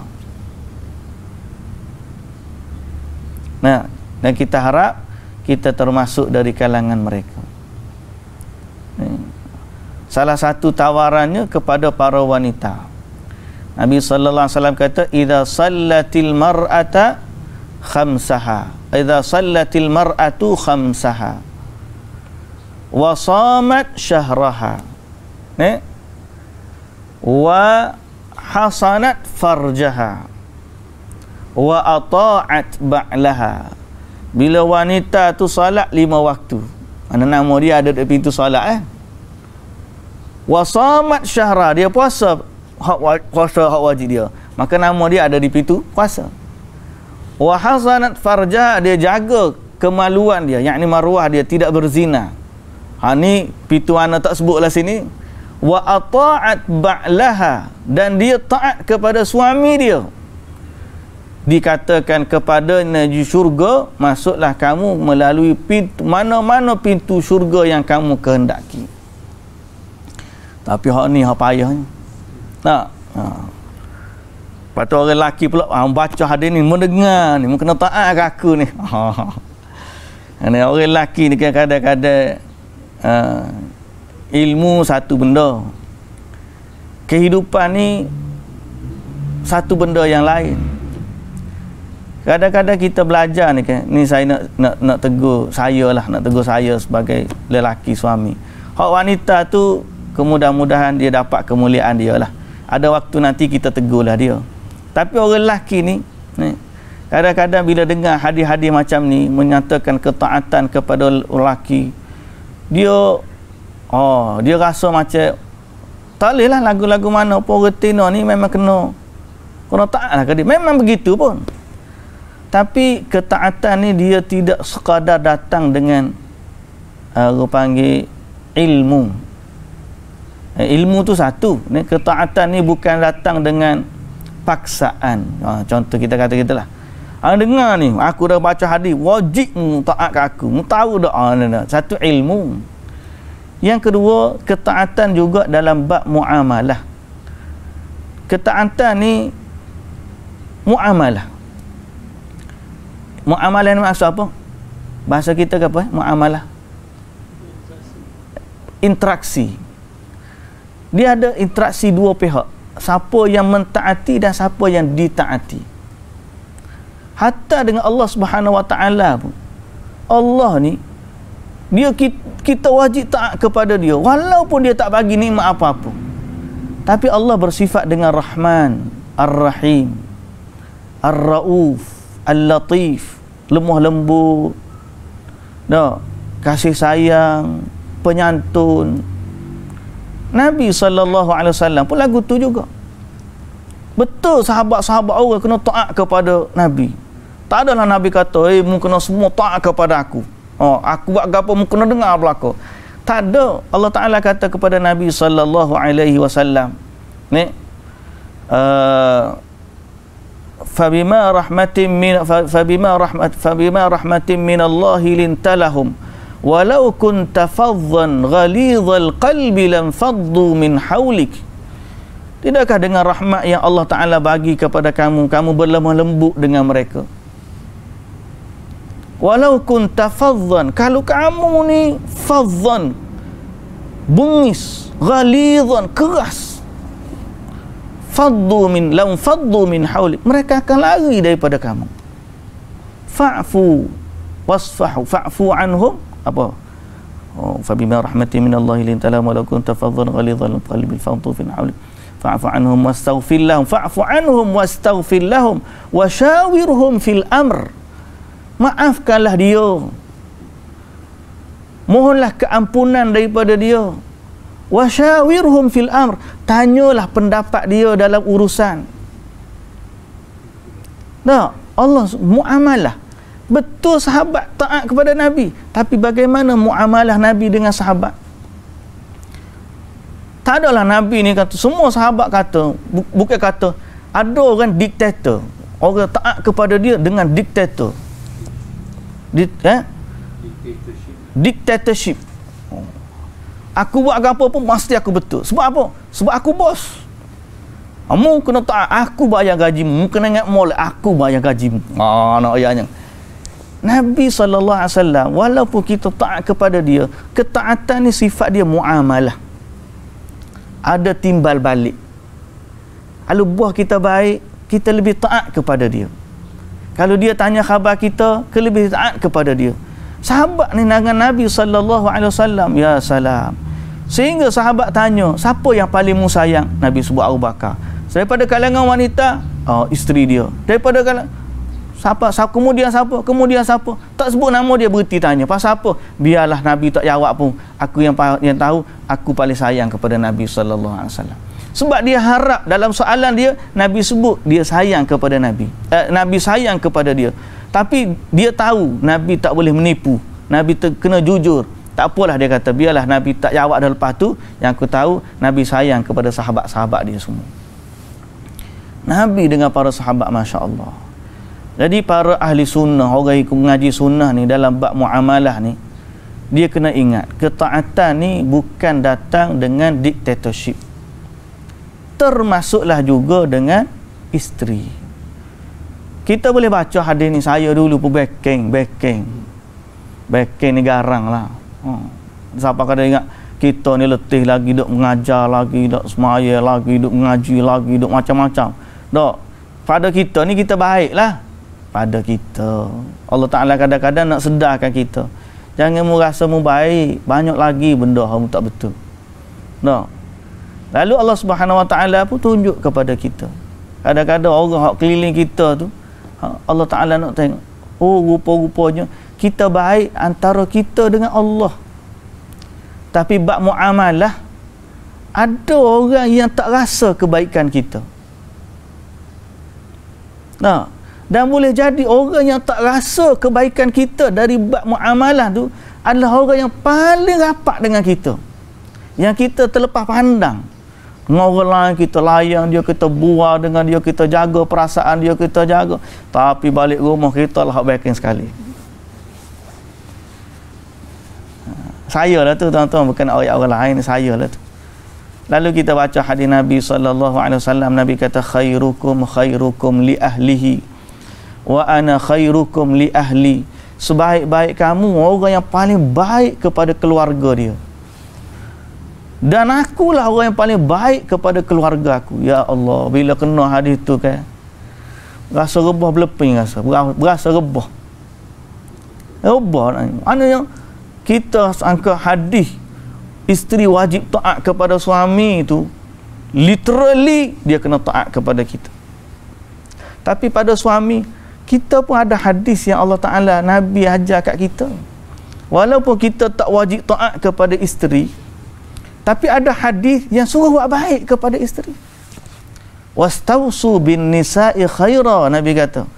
Nah, dan kita harap kita termasuk dari kalangan mereka. Salah satu tawarannya kepada para wanita. Nabi sallallahu alaihi wasallam kata idza sallatil mar'ata khamsaha idza sallatil mar'atu khamsaha wa samat syahraha ne wa hasanat farjaha wa ata'at ba'laha bila wanita tu salat lima waktu mana nama dia ada di pintu salat eh wa samat syahra dia puasa hak kuasa hak wajib dia maka nama dia ada di pintu kuasa wa hasanat farja dia jaga kemaluan dia yakni maruah dia tidak berzina ha ni pintu ana tak sebutlah sini wa ata'at ba'laha dan dia taat kepada suami dia dikatakan kepada najis syurga masuklah kamu melalui pintu mana-mana pintu syurga yang kamu kehendaki tapi hak ni hak payahnya tak. Ha. Lepas tu orang lelaki pula ha, baca hadis ni, mendengar ni, kena taat ke aku ni. Ha. Ini orang lelaki ni kan kadang-kadang ha, ilmu satu benda. Kehidupan ni satu benda yang lain. Kadang-kadang kita belajar ni kan. Ni saya nak nak nak tegur saya lah, nak tegur saya sebagai lelaki suami. Hak wanita tu kemudah-mudahan dia dapat kemuliaan dia lah ada waktu nanti kita tegurlah dia tapi orang lelaki ni kadang-kadang bila dengar hadis-hadis macam ni menyatakan ketaatan kepada lelaki dia oh dia rasa macam tak boleh lah lagu-lagu mana pun retina ni memang kena kena taat lah ke dia memang begitu pun tapi ketaatan ni dia tidak sekadar datang dengan uh, panggil ilmu Eh, ilmu tu satu ketaatan ni bukan datang dengan paksaan ha, contoh kita kata kita lah Ah ha, dengar ni aku dah baca hadis wajib taat ke aku Mu tahu ha, dah satu ilmu yang kedua ketaatan juga dalam bab muamalah ketaatan ni muamalah muamalah ni maksud apa bahasa kita ke apa eh? muamalah interaksi dia ada interaksi dua pihak siapa yang mentaati dan siapa yang ditaati hatta dengan Allah Subhanahu wa taala pun Allah ni dia kita wajib taat kepada dia walaupun dia tak bagi nikmat apa-apa tapi Allah bersifat dengan Rahman Ar-Rahim Ar-Rauf Al-Latif Lemuh lembut dah kasih sayang penyantun Nabi SAW pun lagu tu juga betul sahabat-sahabat orang kena taat kepada Nabi tak adalah Nabi kata eh mu kena semua taat kepada aku oh, aku buat apa mu kena dengar belaka tak ada Allah Ta'ala kata kepada Nabi SAW ni uh, فَبِمَا رَحْمَةٍ مِنَ فَبِمَا رَحْمَةٍ مِنَ اللَّهِ لِنْتَ لَهُمْ walau kunta faddan ghalidhal qalbi lam faddu min hawlik Tidakkah dengan rahmat yang Allah Ta'ala bagi kepada kamu Kamu berlemah lembut dengan mereka Walau kun tafadhan Kalau kamu ni fadhan Bungis Ghalidhan Keras Faddu min Lam faddu min hawli Mereka akan lari daripada kamu Fa'fu Wasfahu Fa'fu anhum apa oh, fa bima rahmati minallahi lintalam wa lakum tafadhal ghalidhal qalbi fantu fi hawli fa'fu anhum wastaghfir lahum fa'fu anhum wastaghfir lahum wa shawirhum fil amr maafkanlah dia mohonlah keampunan daripada dia wasyawirhum fil amr tanyalah pendapat dia dalam urusan nah Allah muamalah Betul sahabat taat kepada Nabi. Tapi bagaimana muamalah Nabi dengan sahabat? Tak adalah Nabi ni kata, semua sahabat kata, bu- bukan kata, ada orang diktator. Orang taat kepada dia dengan diktator. Di, eh? Diktatorship. Diktatorship. Aku buat apa pun mesti aku betul. Sebab apa? Sebab aku bos. Kamu kena taat. Aku bayar gajimu. Kamu kena ingat mulut. Aku bayar gajimu. Ah, anak ayahnya. Nabi saw. alaihi wasallam walaupun kita taat kepada dia, ketaatan ni sifat dia muamalah. Ada timbal balik. Kalau buah kita baik, kita lebih taat kepada dia. Kalau dia tanya khabar kita, kita lebih taat kepada dia. Sahabat ni dengan Nabi saw. ya salam. Sehingga sahabat tanya, siapa yang paling mu Nabi sebut Abu Bakar. Daripada kalangan wanita, Oh, isteri dia. Daripada kalangan siapa, siapa kemudian siapa kemudian siapa tak sebut nama dia berhenti tanya pasal apa biarlah nabi tak jawab pun aku yang yang tahu aku paling sayang kepada nabi sallallahu alaihi wasallam sebab dia harap dalam soalan dia nabi sebut dia sayang kepada nabi eh, nabi sayang kepada dia tapi dia tahu nabi tak boleh menipu nabi kena jujur tak apalah dia kata biarlah nabi tak jawab dah lepas tu yang aku tahu nabi sayang kepada sahabat-sahabat dia semua Nabi dengan para sahabat masya-Allah. Jadi para ahli sunnah orang yang mengaji sunnah ni dalam bab muamalah ni dia kena ingat ketaatan ni bukan datang dengan dictatorship. Termasuklah juga dengan isteri. Kita boleh baca hadis ni saya dulu pun backing, backing. Backing ni garang lah. Hmm. Siapa kata ingat kita ni letih lagi dok mengajar lagi, dok semaya lagi, dok mengaji lagi, dok macam-macam. Dok, pada kita ni kita baiklah. lah pada kita. Allah Ta'ala kadang-kadang nak sedarkan kita. Jangan mu rasa baik. Banyak lagi benda kamu tak betul. No. Lalu Allah Subhanahu Wa Ta'ala pun tunjuk kepada kita. Kadang-kadang orang yang keliling kita tu. Allah Ta'ala nak tengok. Oh rupa-rupanya. Kita baik antara kita dengan Allah. Tapi bak mu'amalah. Ada orang yang tak rasa kebaikan kita. Nah, no dan boleh jadi orang yang tak rasa kebaikan kita dari bab muamalah tu adalah orang yang paling rapat dengan kita yang kita terlepas pandang dengan orang lain kita layang dia kita buah dengan dia kita jaga perasaan dia kita jaga tapi balik rumah kita lah baikkan sekali saya lah tu tuan-tuan bukan orang, orang lain saya lah tu lalu kita baca hadis Nabi SAW Nabi kata khairukum khairukum li ahlihi wa ana khairukum li ahli sebaik-baik kamu orang yang paling baik kepada keluarga dia dan akulah orang yang paling baik kepada keluarga aku ya Allah bila kena hadis tu kan rasa rebah berleping rasa berasa rebah rebah yang kita sangka hadis isteri wajib taat kepada suami itu literally dia kena taat kepada kita tapi pada suami kita pun ada hadis yang Allah Ta'ala Nabi ajar kat kita walaupun kita tak wajib taat kepada isteri tapi ada hadis yang suruh buat baik kepada isteri wastausu bin nisa'i khaira Nabi kata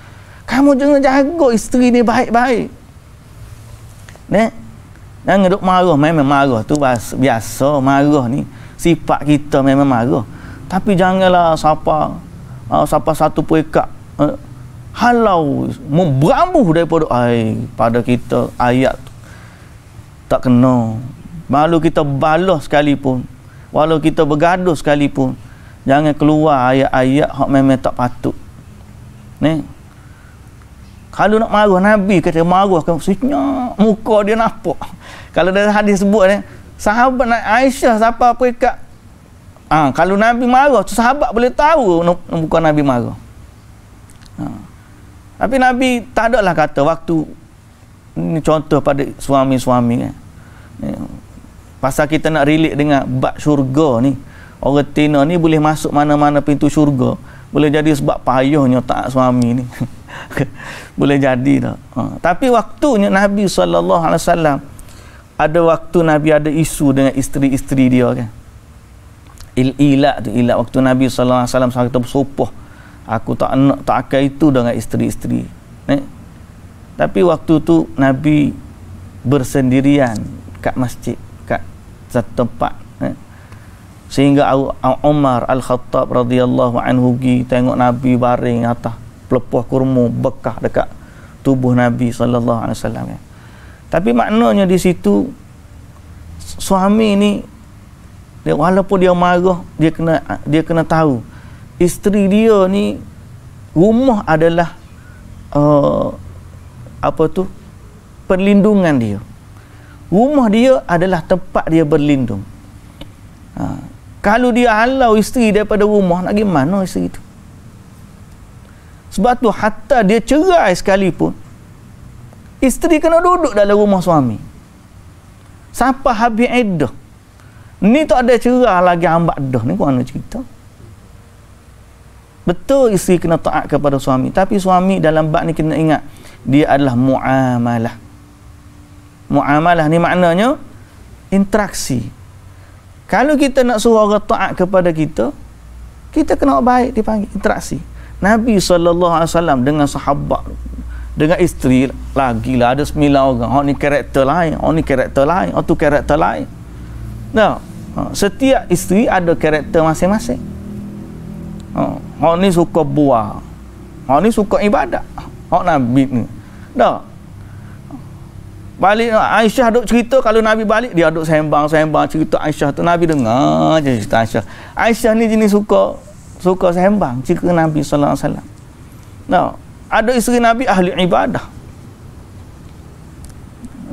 kamu jangan jaga isteri ni baik-baik ne Jangan duduk marah, memang marah tu biasa, marah ni Sifat kita memang marah Tapi janganlah siapa uh, Siapa satu perikat uh, eh, halau memberambuh daripada ai pada kita ayat tu. tak kena malu kita balas sekalipun walau kita bergaduh sekalipun jangan keluar ayat-ayat hak memang tak patut ni kalau nak marah Nabi kata marah kan sinya muka dia nampak. Kalau dari hadis sebut ni sahabat nak Aisyah siapa apa ikat. Ha, kalau Nabi marah tu sahabat boleh tahu bukan Nabi marah. Ah. Tapi Nabi tak ada lah kata waktu ni contoh pada suami-suami kan. pasal kita nak relate dengan bab syurga ni. Orang tina ni boleh masuk mana-mana pintu syurga. Boleh jadi sebab payuhnya tak suami ni. boleh jadi tak. Ha. Tapi waktunya Nabi SAW ada waktu Nabi ada isu dengan isteri-isteri dia kan. Il-ilak tu ilak waktu Nabi SAW sampai tersopoh aku tak nak tak akan itu dengan isteri-isteri eh? tapi waktu tu Nabi bersendirian kat masjid kat satu tempat eh? sehingga Umar Al-Khattab radhiyallahu anhu pergi tengok Nabi baring atas pelepuh kurma bekah dekat tubuh Nabi saw. alaihi tapi maknanya di situ suami ni dia, walaupun dia marah dia kena dia kena tahu isteri dia ni rumah adalah uh, apa tu perlindungan dia rumah dia adalah tempat dia berlindung ha. kalau dia halau isteri daripada rumah nak pergi mana isteri tu sebab tu hatta dia cerai sekalipun isteri kena duduk dalam rumah suami sampai habis iddah ni tak ada cerai lagi ambak dah ni kau nak cerita Betul isteri kena taat kepada suami Tapi suami dalam bab ni kena ingat Dia adalah muamalah Muamalah ni maknanya Interaksi Kalau kita nak suruh orang taat kepada kita Kita kena baik dipanggil Interaksi Nabi SAW dengan sahabat Dengan isteri lah ada sembilan orang Orang ni karakter lain Orang ni karakter lain Orang tu karakter lain Nah, ha, Setiap isteri ada karakter masing-masing Oh, Hak ni suka buah. Hak ni suka ibadat. Hak Nabi ni. Dah. Balik Aisyah duk cerita kalau Nabi balik dia duk sembang-sembang cerita Aisyah tu Nabi dengar je cerita Aisyah. Aisyah ni jenis suka suka sembang cerita Nabi sallallahu alaihi wasallam. Ada isteri Nabi ahli ibadah.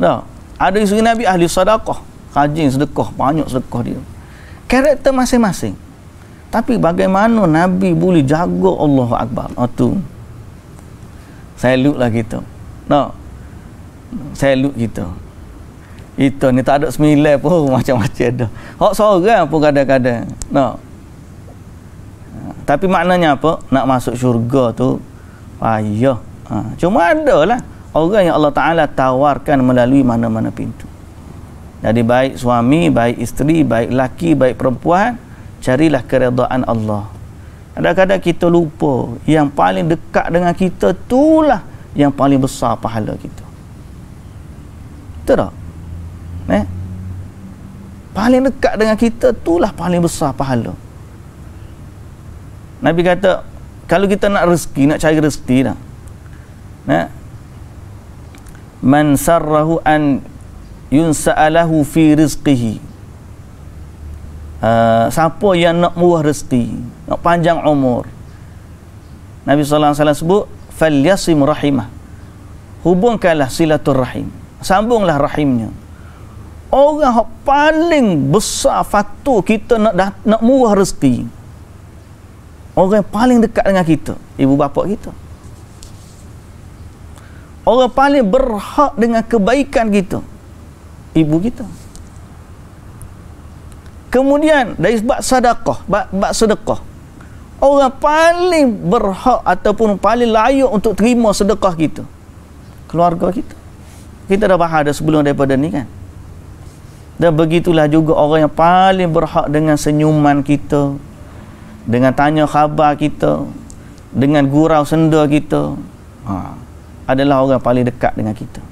Dah. Ada isteri Nabi ahli sedekah. Rajin sedekah, banyak sedekah dia. Karakter masing-masing. Tapi bagaimana Nabi boleh jaga Allah Akbar? Oh tu. Saya lu lah gitu. No. Saya lu gitu. Itu ni tak ada sembilan pun macam-macam ada. Hak seorang pun kadang-kadang. No. Tapi maknanya apa? Nak masuk syurga tu payah. Ha. Cuma ada lah orang yang Allah Ta'ala tawarkan melalui mana-mana pintu. Jadi baik suami, baik isteri, baik laki, baik perempuan, carilah keredaan Allah. Kadang-kadang kita lupa yang paling dekat dengan kita itulah yang paling besar pahala kita. Betul tak? Eh? Paling dekat dengan kita itulah paling besar pahala. Nabi kata, kalau kita nak rezeki, nak cari rezeki dah. Eh? Man sarrahu an yunsa'alahu fi rizqihi uh, siapa yang nak muah rezeki nak panjang umur Nabi sallallahu alaihi wasallam sebut falyasim rahimah hubungkanlah silaturrahim sambunglah rahimnya orang yang paling besar fatu kita nak dah, nak muah rezeki orang yang paling dekat dengan kita ibu bapa kita orang paling berhak dengan kebaikan kita ibu kita Kemudian dari sebab sedekah, bab sedekah. Orang paling berhak ataupun paling layak untuk terima sedekah kita. Keluarga kita. Kita dah faham dah sebelum daripada ni kan. Dan begitulah juga orang yang paling berhak dengan senyuman kita, dengan tanya khabar kita, dengan gurau senda kita. Ha, adalah orang paling dekat dengan kita.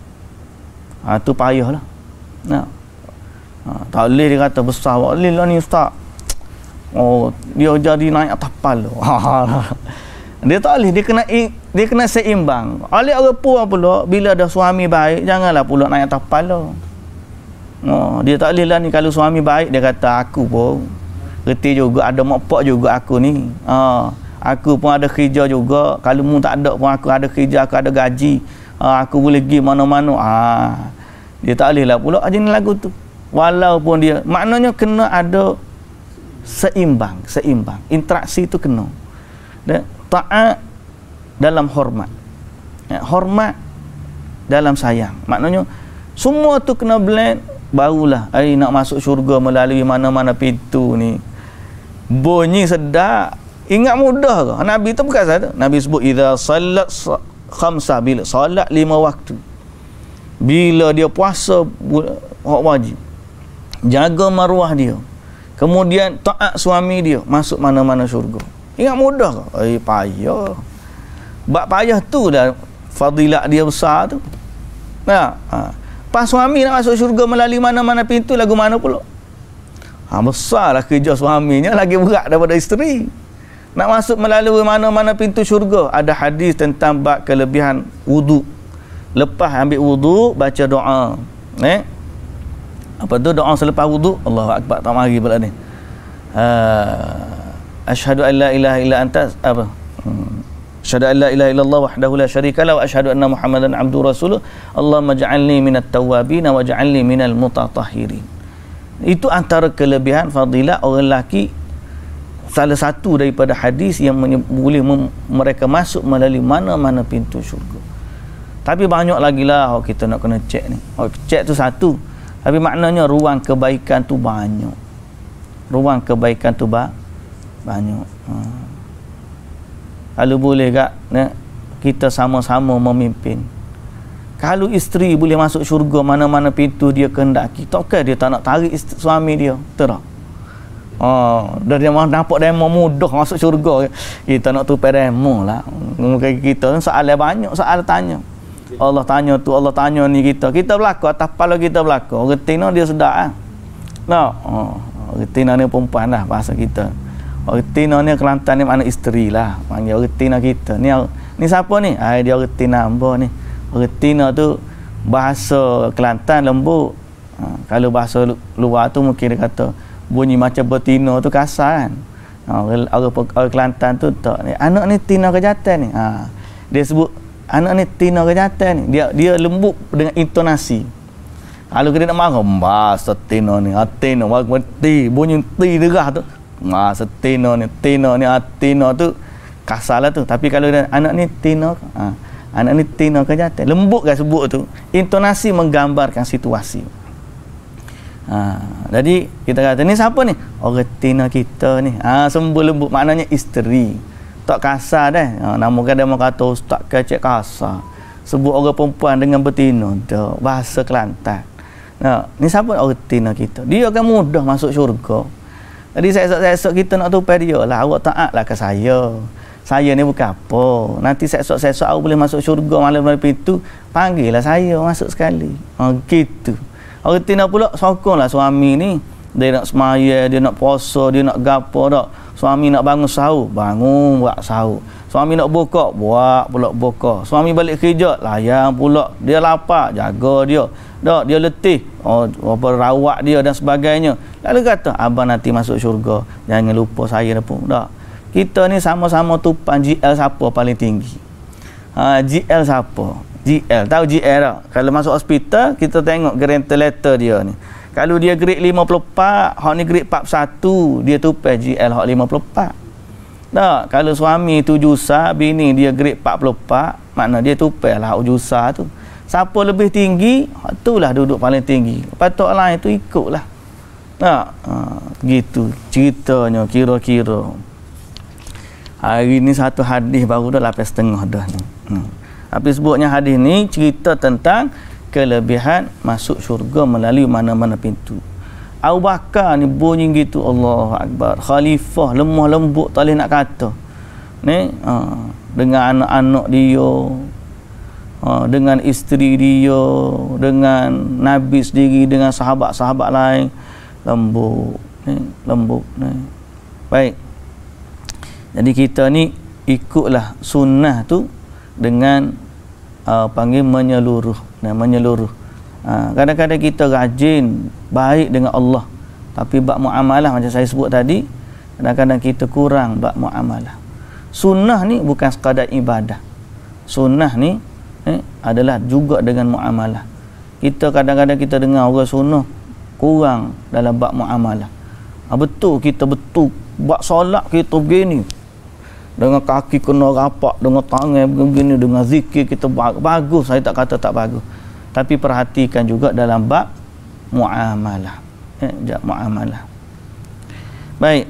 Ha, tu payahlah. Nah. Ha, tak boleh dia kata besar. Tak boleh lah ni ustaz. Oh, dia jadi naik atas palu. Ha, ha. dia tak boleh. Dia kena dia kena seimbang. Alih orang puan pula, bila ada suami baik, janganlah pula naik atas palu. Oh, ha, dia tak boleh lah ni kalau suami baik, dia kata aku pun. Reti juga, ada makpak juga aku ni. Oh, aku pun ada kerja juga. Kalau mu tak ada pun aku ada kerja, aku ada gaji. Oh, aku boleh pergi mana-mana. Ah, dia tak boleh lah pula jenis lagu tu walaupun dia maknanya kena ada seimbang seimbang interaksi itu kena dan taat dalam hormat ya, hormat dalam sayang maknanya semua tu kena blend barulah ai nak masuk syurga melalui mana-mana pintu ni bunyi sedap ingat mudah ke nabi tu bukan satu nabi sebut idza salat khamsa bila salat lima waktu bila dia puasa hak wajib jaga maruah dia kemudian taat suami dia masuk mana-mana syurga ingat mudah ke? eh payah bak payah tu dah fadilat dia besar tu ya ha. pas suami nak masuk syurga melalui mana-mana pintu lagu mana pula ha, besarlah kerja suaminya lagi berat daripada isteri nak masuk melalui mana-mana pintu syurga ada hadis tentang bak kelebihan wuduk lepas ambil wuduk baca doa eh apa tu doa selepas wuduk Allahu akbar tak mari pula ni ha asyhadu an ilaha illa anta apa hmm. asyhadu an la ilaha illallah wahdahu la syarika la wa asyhadu anna muhammadan abdu rasuluh Allahumma ja'alni minat tawabin wa ja'alni minal mutatahhirin itu antara kelebihan fadilah orang lelaki salah satu daripada hadis yang boleh mereka masuk melalui mana-mana pintu syurga tapi banyak lagi lah Oh kita nak kena cek ni oh, cek tu satu tapi maknanya ruang kebaikan tu banyak. Ruang kebaikan tu ba banyak. Kalau ha. boleh tak ne? kita sama-sama memimpin. Kalau isteri boleh masuk syurga mana-mana pintu dia kehendaki, takkan dia tak nak tarik isteri, suami dia? Terak. Oh, ha, dah dia nampak demo mudah masuk syurga. Kita nak tupai demo lah. Mungkin kita soalnya banyak, soal tanya. Allah tanya tu Allah tanya ni kita kita berlaku atas kepala kita berlaku orang dia sedap kan ah. no orang oh, oh ni perempuan lah bahasa kita orang ni Kelantan ni mana isteri lah panggil orang kita ni ni siapa ni Ay, ah, dia orang hamba ni orang tu bahasa Kelantan lembut ha, kalau bahasa luar tu mungkin dia kata bunyi macam betina tu kasar kan orang, orang, orang Kelantan tu tak ni anak ni tina kejatan ni ha, dia sebut anak ni tina kejahatan ni dia dia lembut dengan intonasi kalau ha, kena nak marah bahasa tina ni atina ah, bagi mati bunyi ti derah tu bahasa tina ni tina ni atina ah, tu kasar lah tu tapi kalau dia, anak ni tina ha, anak ni tina kejahatan lembut kan sebut tu intonasi menggambarkan situasi ha, jadi kita kata ni siapa ni orang tina kita ni ha, sembuh lembut maknanya isteri tak kasar dah. Ha, nama kadang orang kata ustaz ke kasar. Sebut orang perempuan dengan betina tu bahasa Kelantan. Nah, ni siapa orang betina kita? Dia akan mudah masuk syurga. Jadi saya esok esok kita nak tu dia lah. Awak taatlah ke saya. Saya ni bukan apa. Nanti saya esok saya esok aku boleh masuk syurga malam malam pintu panggil lah saya masuk sekali. Ha, gitu. Orang betina pula sokonglah suami ni. Dia nak semaya, dia nak puasa, dia nak gapo dak. Suami nak bangun sahur, bangun buat sahur. Suami nak buka, buat pula buka. Suami balik kerja, layan pula. Dia lapar, jaga dia. Dak, dia letih. Oh, apa rawat dia dan sebagainya. Lalu kata, abang nanti masuk syurga. Jangan lupa saya dah pun. Dak. Kita ni sama-sama tupan GL siapa paling tinggi. Ha, GL siapa? GL. Tahu GL tak? Kalau masuk hospital, kita tengok ventilator dia ni. Kalau dia grade 54, hak ni grade 41, dia tu PGL hak 54. Tak, kalau suami tu jusa, bini dia grade 44, makna dia tu lah jusa tu. Siapa lebih tinggi, tu lah duduk paling tinggi. Patut lain tu ikutlah. Tak, ha, gitu ceritanya kira-kira. Hari ni satu hadis baru dah lapis setengah dah ni. Hmm. Habis sebutnya hadis ni cerita tentang kelebihan masuk syurga melalui mana-mana pintu Abu Bakar ni bunyi gitu Allah Akbar Khalifah lemah lembut tak boleh nak kata ni ha, dengan anak-anak dia ha, dengan isteri dia dengan Nabi sendiri dengan sahabat-sahabat lain lembut ni lembut ni baik jadi kita ni ikutlah sunnah tu dengan uh, panggil menyeluruh dan menyeluruh ha, kadang-kadang kita rajin baik dengan Allah tapi bak muamalah macam saya sebut tadi kadang-kadang kita kurang bak muamalah sunnah ni bukan sekadar ibadah sunnah ni eh, adalah juga dengan muamalah kita kadang-kadang kita dengar orang sunnah kurang dalam bak muamalah ha, betul kita betul bak solat kita begini dengan kaki kena rapak dengan tangan begini dengan zikir kita bagus saya tak kata tak bagus tapi perhatikan juga dalam bab muamalah eh jap muamalah baik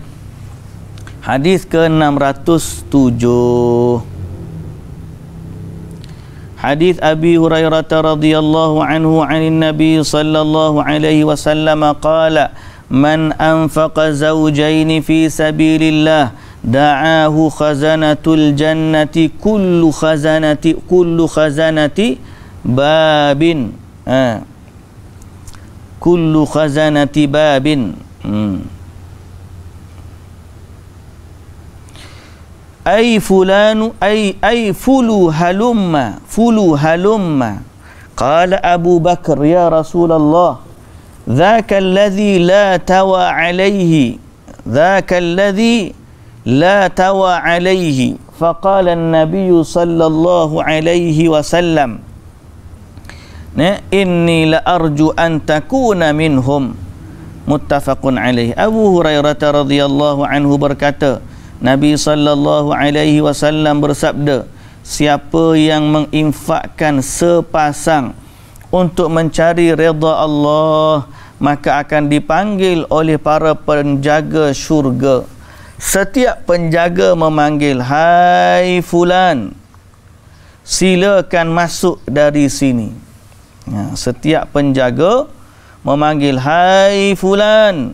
hadis ke 607 hadis abi hurairah radhiyallahu anhu anin nabi sallallahu alaihi wasallam qala man anfaqa zawjaini fi sabilillah دعاه خزنة الجنة كل خزنة كل خزنة باب آه. كل خزنة باب أي فلان أي أي فلو هلم فلو هلم قال أبو بكر يا رسول الله ذاك الذي لا توى عليه ذاك الذي لا توى عليه فقال النبي صلى الله عليه وسلم إني لأرجو أن تكون منهم متفق عليه أبو هريرة رضي الله عنه berkata Nabi sallallahu alaihi wasallam bersabda siapa yang menginfakkan sepasang untuk mencari redha Allah maka akan dipanggil oleh para penjaga syurga. Setiap penjaga memanggil, Hai Fulan, silakan masuk dari sini. Ya, setiap penjaga memanggil, Hai Fulan,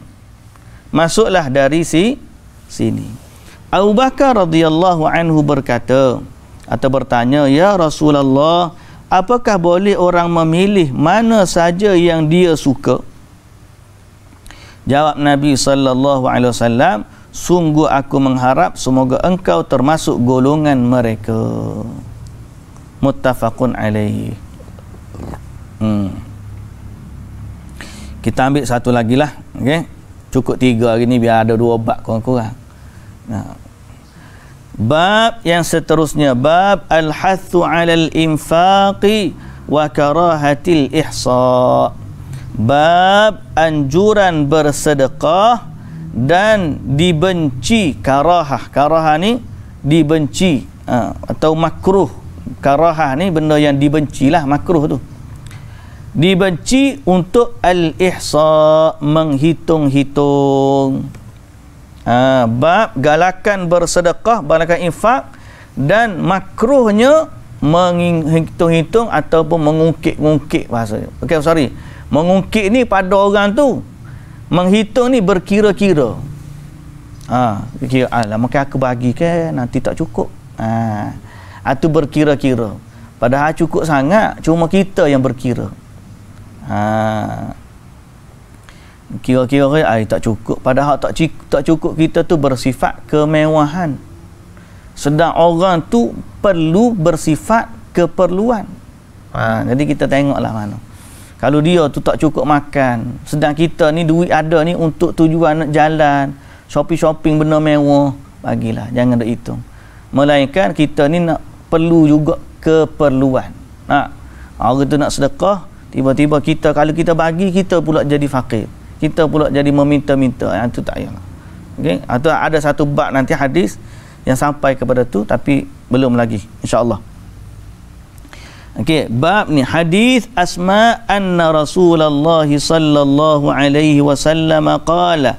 masuklah dari si sini. Abu Bakar radhiyallahu anhu berkata atau bertanya, Ya Rasulullah, apakah boleh orang memilih mana saja yang dia suka? Jawab Nabi sallallahu alaihi wasallam, sungguh aku mengharap semoga engkau termasuk golongan mereka muttafaqun alaihi hmm. kita ambil satu lagi lah okay? cukup tiga hari ni biar ada dua bab kurang-kurang nah. bab yang seterusnya bab al-hathu alal infaqi wa karahatil ihsa bab anjuran bersedekah dan dibenci karahah karahah ni dibenci ha, atau makruh karahah ni benda yang dibencilah makruh tu dibenci untuk al-ihsa menghitung-hitung ha, bab galakan bersedekah galakan infak dan makruhnya menghitung-hitung ataupun mengungkit-ungkit bahasa okey sorry mengungkit ni pada orang tu menghitung ni berkira-kira ha, kira, alah ah, maka aku bagi ke nanti tak cukup ha, itu ha, berkira-kira padahal cukup sangat cuma kita yang berkira ha, kira-kira ai ah, tak cukup padahal tak cukup, tak cukup kita tu bersifat kemewahan sedang orang tu perlu bersifat keperluan ha, jadi kita tengoklah mana kalau dia tu tak cukup makan sedang kita ni duit ada ni untuk tujuan nak jalan shopping-shopping benda mewah bagilah jangan ada itu melainkan kita ni nak perlu juga keperluan nak orang tu nak sedekah tiba-tiba kita kalau kita bagi kita pula jadi fakir kita pula jadi meminta-minta yang ah, tu tak payah okay? atau ah, ada satu bab nanti hadis yang sampai kepada tu tapi belum lagi insyaAllah Okey, bab ni hadis Asma anna Rasulullah sallallahu alaihi wasallam qala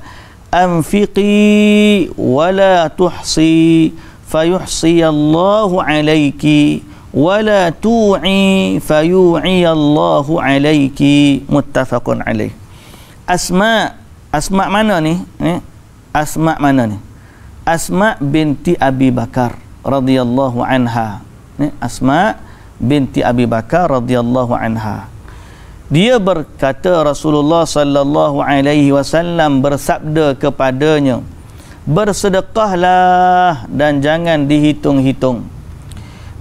anfiqi wa la tuhsi fayuhsi Allah alayki wa la tu'i fayu'i Allah alayki muttafaqun alaih. Asma Asma mana ni? Eh? Asma mana ni? Asma binti Abi Bakar radhiyallahu anha. Eh? Asma binti Abi Bakar radhiyallahu anha. Dia berkata Rasulullah sallallahu alaihi wasallam bersabda kepadanya, "Bersedekahlah dan jangan dihitung-hitung.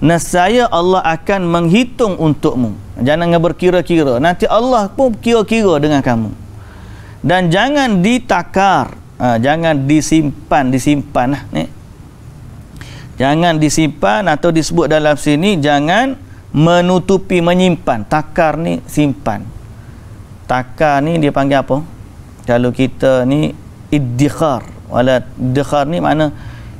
Nasaya Allah akan menghitung untukmu. Jangan berkira-kira. Nanti Allah pun kira-kira dengan kamu. Dan jangan ditakar, ha, jangan disimpan, disimpan lah, Jangan disimpan atau disebut dalam sini jangan menutupi menyimpan takar ni simpan takar ni dia panggil apa kalau kita ni iddikhar wala iddikhar ni makna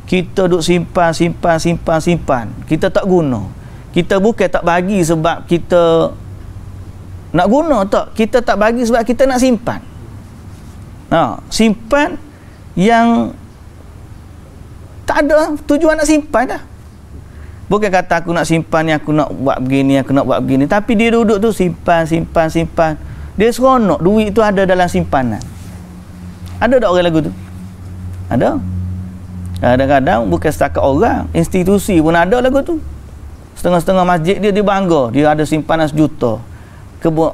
kita duk simpan simpan simpan simpan kita tak guna kita bukan tak bagi sebab kita nak guna tak kita tak bagi sebab kita nak simpan ha, simpan yang tak ada tujuan nak simpan dah Bukan kata aku nak simpan ni, aku nak buat begini, aku nak buat begini. Tapi dia duduk tu simpan, simpan, simpan. Dia seronok duit tu ada dalam simpanan. Ada tak orang lagu tu? Ada. Kadang-kadang bukan setakat orang, institusi pun ada lagu tu. Setengah-setengah masjid dia, dia bangga. Dia ada simpanan sejuta. Kebuk,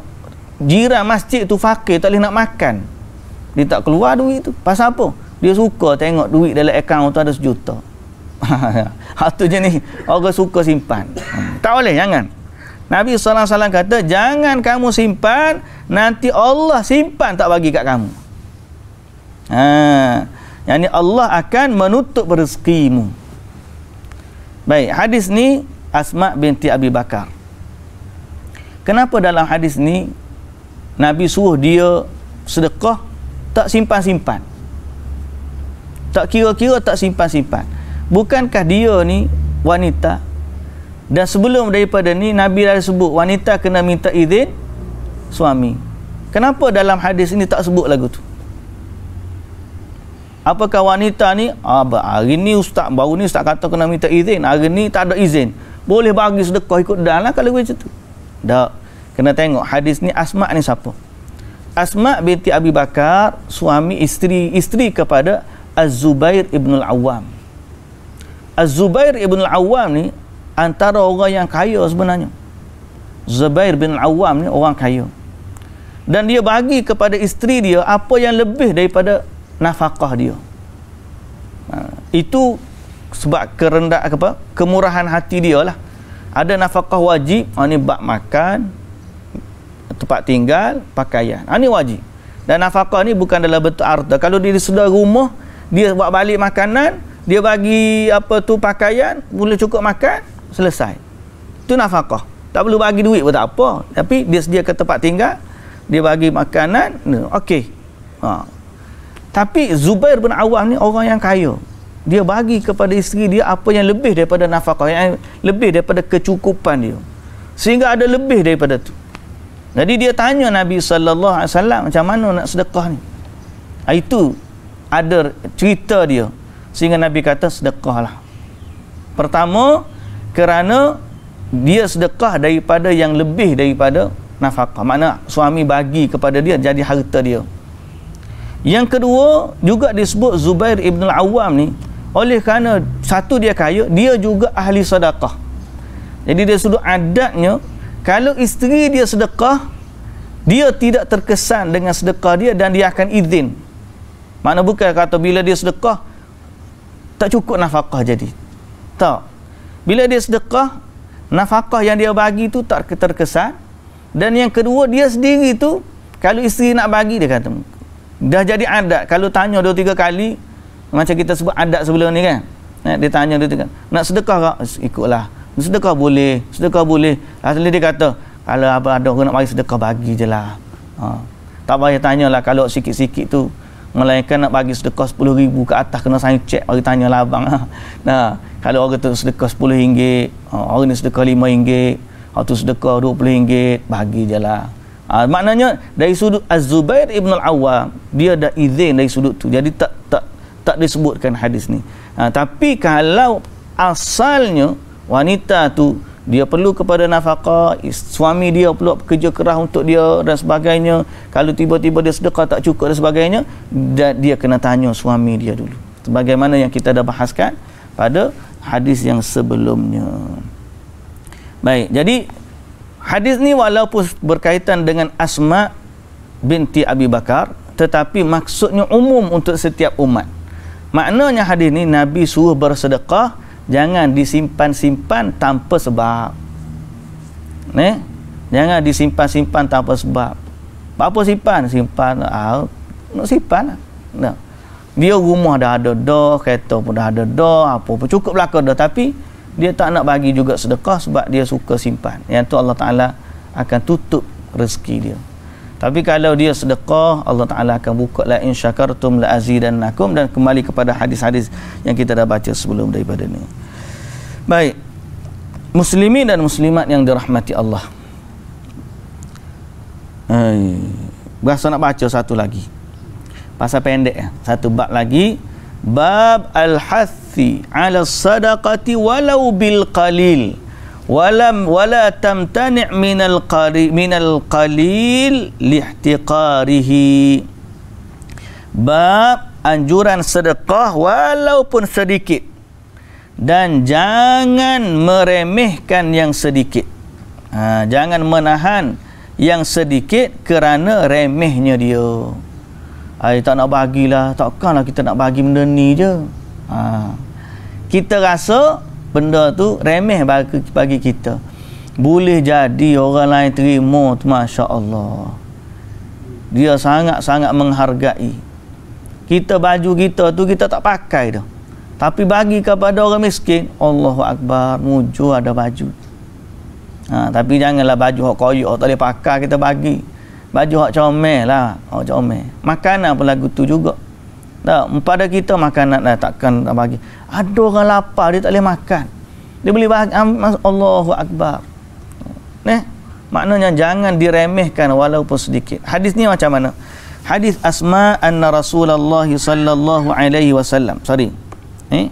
jiran masjid tu fakir tak boleh nak makan dia tak keluar duit tu pasal apa dia suka tengok duit dalam akaun tu ada sejuta itu je ni Orang suka simpan hmm. Tak boleh jangan Nabi SAW kata Jangan kamu simpan Nanti Allah simpan tak bagi kat kamu ha. Yang ni Allah akan menutup rezekimu Baik hadis ni Asma binti Abi Bakar Kenapa dalam hadis ni Nabi suruh dia sedekah tak simpan-simpan. Tak kira-kira tak simpan-simpan bukankah dia ni wanita dan sebelum daripada ni Nabi dah sebut wanita kena minta izin suami kenapa dalam hadis ini tak sebut lagu tu apakah wanita ni ah, hari ni ustaz baru ni ustaz kata kena minta izin hari ni tak ada izin boleh bagi sedekah ikut dan lah kalau macam tu tak kena tengok hadis ni asma' ni siapa asma' binti Abi Bakar suami isteri isteri kepada Az-Zubair Ibn Al-Awwam Az-Zubair ibn al-Awwam ni antara orang yang kaya sebenarnya. Zubair bin al-Awwam ni orang kaya. Dan dia bagi kepada isteri dia apa yang lebih daripada nafkah dia. Ha, itu sebab kerendah apa? Kemurahan hati dia lah. Ada nafkah wajib, ha, ni bab makan, tempat tinggal, pakaian. Ha, ni wajib. Dan nafkah ni bukan dalam bentuk harta. Kalau dia sudah rumah, dia buat balik makanan, dia bagi apa tu pakaian boleh cukup makan selesai itu nafkah tak perlu bagi duit pun tak apa tapi dia ke tempat tinggal dia bagi makanan okey ha. tapi Zubair bin Awam ni orang yang kaya dia bagi kepada isteri dia apa yang lebih daripada nafkah yang lebih daripada kecukupan dia sehingga ada lebih daripada tu jadi dia tanya Nabi sallallahu alaihi wasallam macam mana nak sedekah ni ha, itu ada cerita dia sehingga Nabi kata sedekahlah. Pertama kerana dia sedekah daripada yang lebih daripada nafkah. Mana suami bagi kepada dia jadi harta dia. Yang kedua juga disebut Zubair ibn al-Awwam ni oleh kerana satu dia kaya, dia juga ahli sedekah. Jadi dia sudut adatnya kalau isteri dia sedekah dia tidak terkesan dengan sedekah dia dan dia akan izin. Mana bukan kata bila dia sedekah tak cukup nafkah jadi tak bila dia sedekah nafkah yang dia bagi tu tak terkesan dan yang kedua dia sendiri tu kalau isteri nak bagi dia kata dah jadi adat kalau tanya dua tiga kali macam kita sebut adat sebelum ni kan eh, dia tanya dia tiga nak sedekah tak eh, ikutlah sedekah boleh sedekah boleh asli dia kata kalau apa ada orang nak bagi sedekah bagi je lah ha. tak payah lah. kalau sikit-sikit tu melainkan nak bagi sedekah sepuluh ribu ke atas kena saya cek bagi tanya labang lah. Ah. nah kalau orang tu sedekah sepuluh ringgit ah, orang ni sedekah lima ringgit orang tu sedekah puluh ringgit bagi je lah ha, maknanya dari sudut Az-Zubair Ibn Al-Awwam dia dah izin dari sudut tu jadi tak tak tak disebutkan hadis ni ha, tapi kalau asalnya wanita tu dia perlu kepada nafkah suami dia perlu kerja keras untuk dia dan sebagainya kalau tiba-tiba dia sedekah tak cukup dan sebagainya dan dia kena tanya suami dia dulu sebagaimana yang kita dah bahaskan pada hadis yang sebelumnya baik jadi hadis ni walaupun berkaitan dengan Asma binti Abi Bakar tetapi maksudnya umum untuk setiap umat maknanya hadis ni Nabi suruh bersedekah jangan disimpan-simpan tanpa sebab. Ne? Jangan disimpan-simpan tanpa sebab. Apa simpan? Simpan ah, nak simpan. Lah. Nah. Dia rumah dah ada dah, kereta pun dah ada dah, apa pun cukup belaka dah tapi dia tak nak bagi juga sedekah sebab dia suka simpan. Yang tu Allah Taala akan tutup rezeki dia. Tapi kalau dia sedekah, Allah Ta'ala akan buka la in syakartum la azidannakum dan kembali kepada hadis-hadis yang kita dah baca sebelum daripada ini. Baik. Muslimin dan muslimat yang dirahmati Allah. Hai. Biasa nak baca satu lagi. Pasal pendek ya. Satu bab lagi. Bab al-hathi ala sadaqati walau bil qalil walam wala tamtani minal qari minal qalil lihtiqarihi bab anjuran sedekah walaupun sedikit dan jangan meremehkan yang sedikit ha, jangan menahan yang sedikit kerana remehnya dia Ay, tak nak bagilah takkanlah kita nak bagi benda ni je ha. kita rasa benda tu remeh bagi, bagi kita boleh jadi orang lain terima tu Masya Allah dia sangat-sangat menghargai kita baju kita tu kita tak pakai tu, tapi bagi kepada orang miskin Allahu Akbar muju ada baju ha, tapi janganlah baju hak koyok hak tak boleh pakai kita bagi baju hak comel lah hak comel makanan pun lagu tu juga tak, pada kita makanan dah takkan tak bagi. Ada orang lapar dia tak boleh makan. Dia boleh bagi Allahu Akbar. Neh, maknanya jangan diremehkan walaupun sedikit. Hadis ni macam mana? Hadis Asma anna Rasulullah sallallahu alaihi wasallam. Sorry. Eh?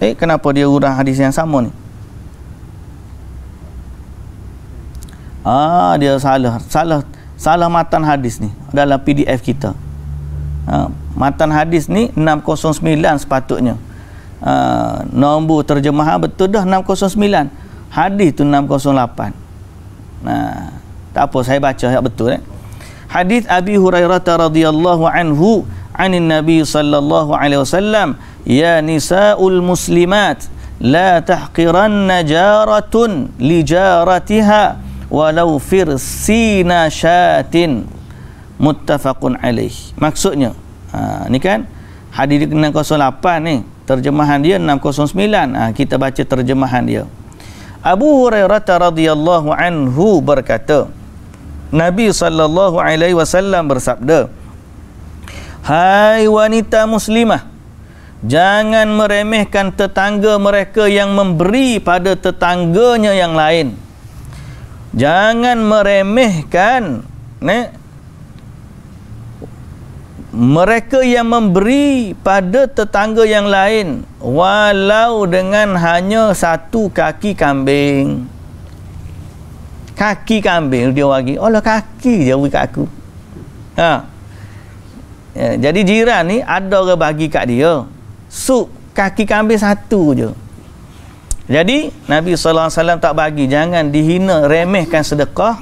Eh kenapa dia urang hadis yang sama ni? Ah dia salah salah salah matan hadis ni dalam PDF kita. Ha, matan hadis ni 609 sepatutnya uh, nombor terjemahan betul dah 609 hadis tu 608 nah tak apa saya baca yang betul eh hadis abi hurairah radhiyallahu anhu anin nabi sallallahu alaihi wasallam ya nisaul muslimat لا تحقرن جارة لجارتها ولو فرسين شات muttafaqun عليه maksudnya Ha, ni kan hadis 608 ni terjemahan dia 609 ha, kita baca terjemahan dia Abu Hurairah radhiyallahu anhu berkata Nabi sallallahu alaihi wasallam bersabda Hai wanita muslimah jangan meremehkan tetangga mereka yang memberi pada tetangganya yang lain jangan meremehkan ne mereka yang memberi pada tetangga yang lain walau dengan hanya satu kaki kambing kaki kambing dia bagi oleh lah, kaki je bagi kat aku ha. ya, jadi jiran ni ada orang bagi kat dia sup kaki kambing satu je jadi Nabi SAW tak bagi jangan dihina remehkan sedekah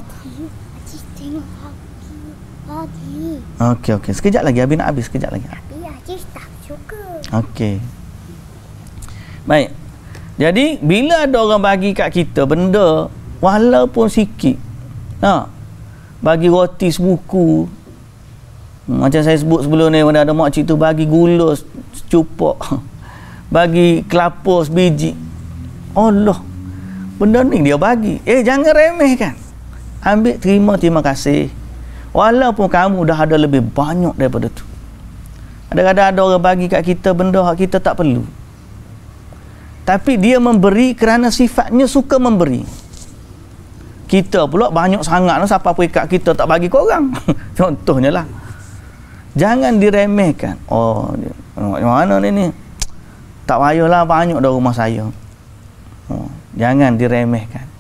Okey okey. Sekejap lagi Abi nak habis sekejap lagi. Tapi Aziz tak suka. Okey. Baik. Jadi bila ada orang bagi kat kita benda walaupun sikit. Ha. Bagi roti sebuku. Macam saya sebut sebelum ni ada mak cik tu bagi gula secupak. Bagi kelapa sebiji. Allah. Benda ni dia bagi. Eh jangan remehkan. Ambil terima terima kasih. Walaupun kamu dah ada lebih banyak daripada tu. Kadang-kadang ada orang bagi kat kita benda hak kita tak perlu. Tapi dia memberi kerana sifatnya suka memberi. Kita pula banyak sangat lah siapa pun ikat kita tak bagi ke orang. Contohnya lah. Jangan diremehkan. Oh, oh macam mana ni ni? Tak payahlah banyak dah rumah saya. Oh, jangan diremehkan.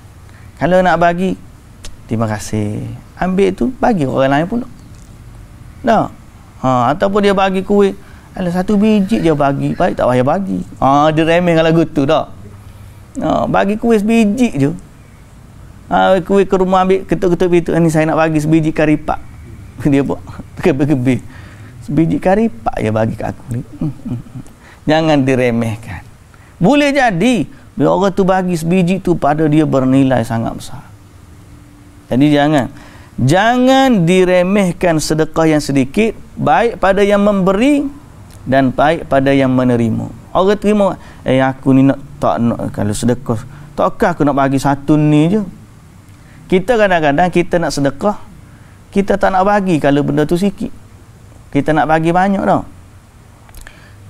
Kalau nak bagi, terima kasih ambil tu bagi orang lain pun. dah ha, ataupun dia bagi kuih ada satu biji dia bagi baik tak payah bagi ha, dia remeh kalau gitu dah ha, bagi kuih sebiji je ha, kuih ke rumah ambil ketuk-ketuk itu ni saya nak bagi sebiji karipak dia buat kebe-kebe sebiji karipak dia bagi kat aku ni hmm, hmm, hmm. jangan diremehkan boleh jadi bila orang tu bagi sebiji tu pada dia bernilai sangat besar jadi jangan Jangan diremehkan sedekah yang sedikit Baik pada yang memberi Dan baik pada yang menerima Orang terima Eh aku ni nak tak nak Kalau sedekah Takkah aku nak bagi satu ni je Kita kadang-kadang kita nak sedekah Kita tak nak bagi kalau benda tu sikit Kita nak bagi banyak tau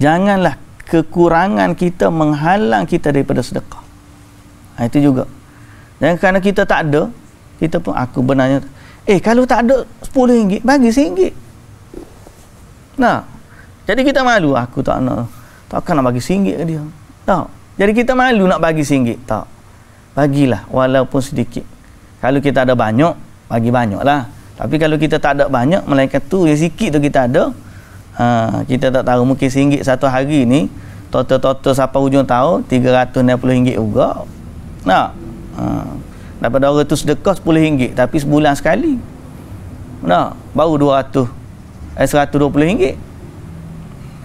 Janganlah kekurangan kita menghalang kita daripada sedekah ha, Itu juga Dan kerana kita tak ada kita pun aku benarnya Eh kalau tak ada RM10 bagi RM1. Nah. Jadi kita malu aku tak nak takkan nak bagi RM1 ke dia. Tak. Jadi kita malu nak bagi RM1. Tak. Bagilah walaupun sedikit. Kalau kita ada banyak, bagi banyaklah. Tapi kalau kita tak ada banyak, malaikat tu yang sikit tu kita ada. Ha, kita tak tahu mungkin RM1 satu hari ni total-total sampai hujung tahun RM360 juga. Nah. Ha daripada orang tu sedekah RM10 tapi sebulan sekali nah baru 200 eh 120 RM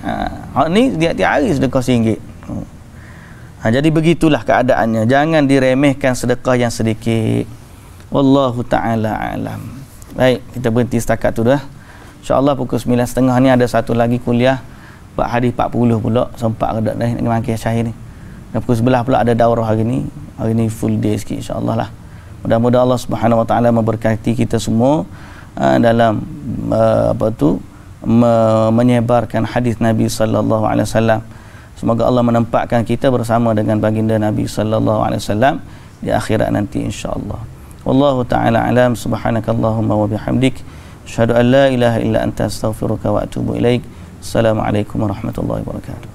ha hak ni tiap-tiap hari sedekah RM1 ha jadi begitulah keadaannya jangan diremehkan sedekah yang sedikit wallahu taala alam baik kita berhenti setakat tu dah insyaallah pukul 9.30 ni ada satu lagi kuliah buat hari 40 pula sempat ke dah nak mangkis syahir ni dan pukul 11 pula ada daurah hari ni hari ni full day sikit insyaallah lah Mudah-mudahan Allah Subhanahu Wa Taala memberkati kita semua uh, dalam uh, apa tu me menyebarkan hadis Nabi Sallallahu Alaihi Wasallam. Semoga Allah menempatkan kita bersama dengan baginda Nabi Sallallahu Alaihi Wasallam di akhirat nanti insya Allah. Wallahu ta'ala alam subhanakallahumma wa bihamdik. Asyadu an la ilaha illa anta astaghfiruka wa atubu ilaik. Assalamualaikum warahmatullahi wabarakatuh.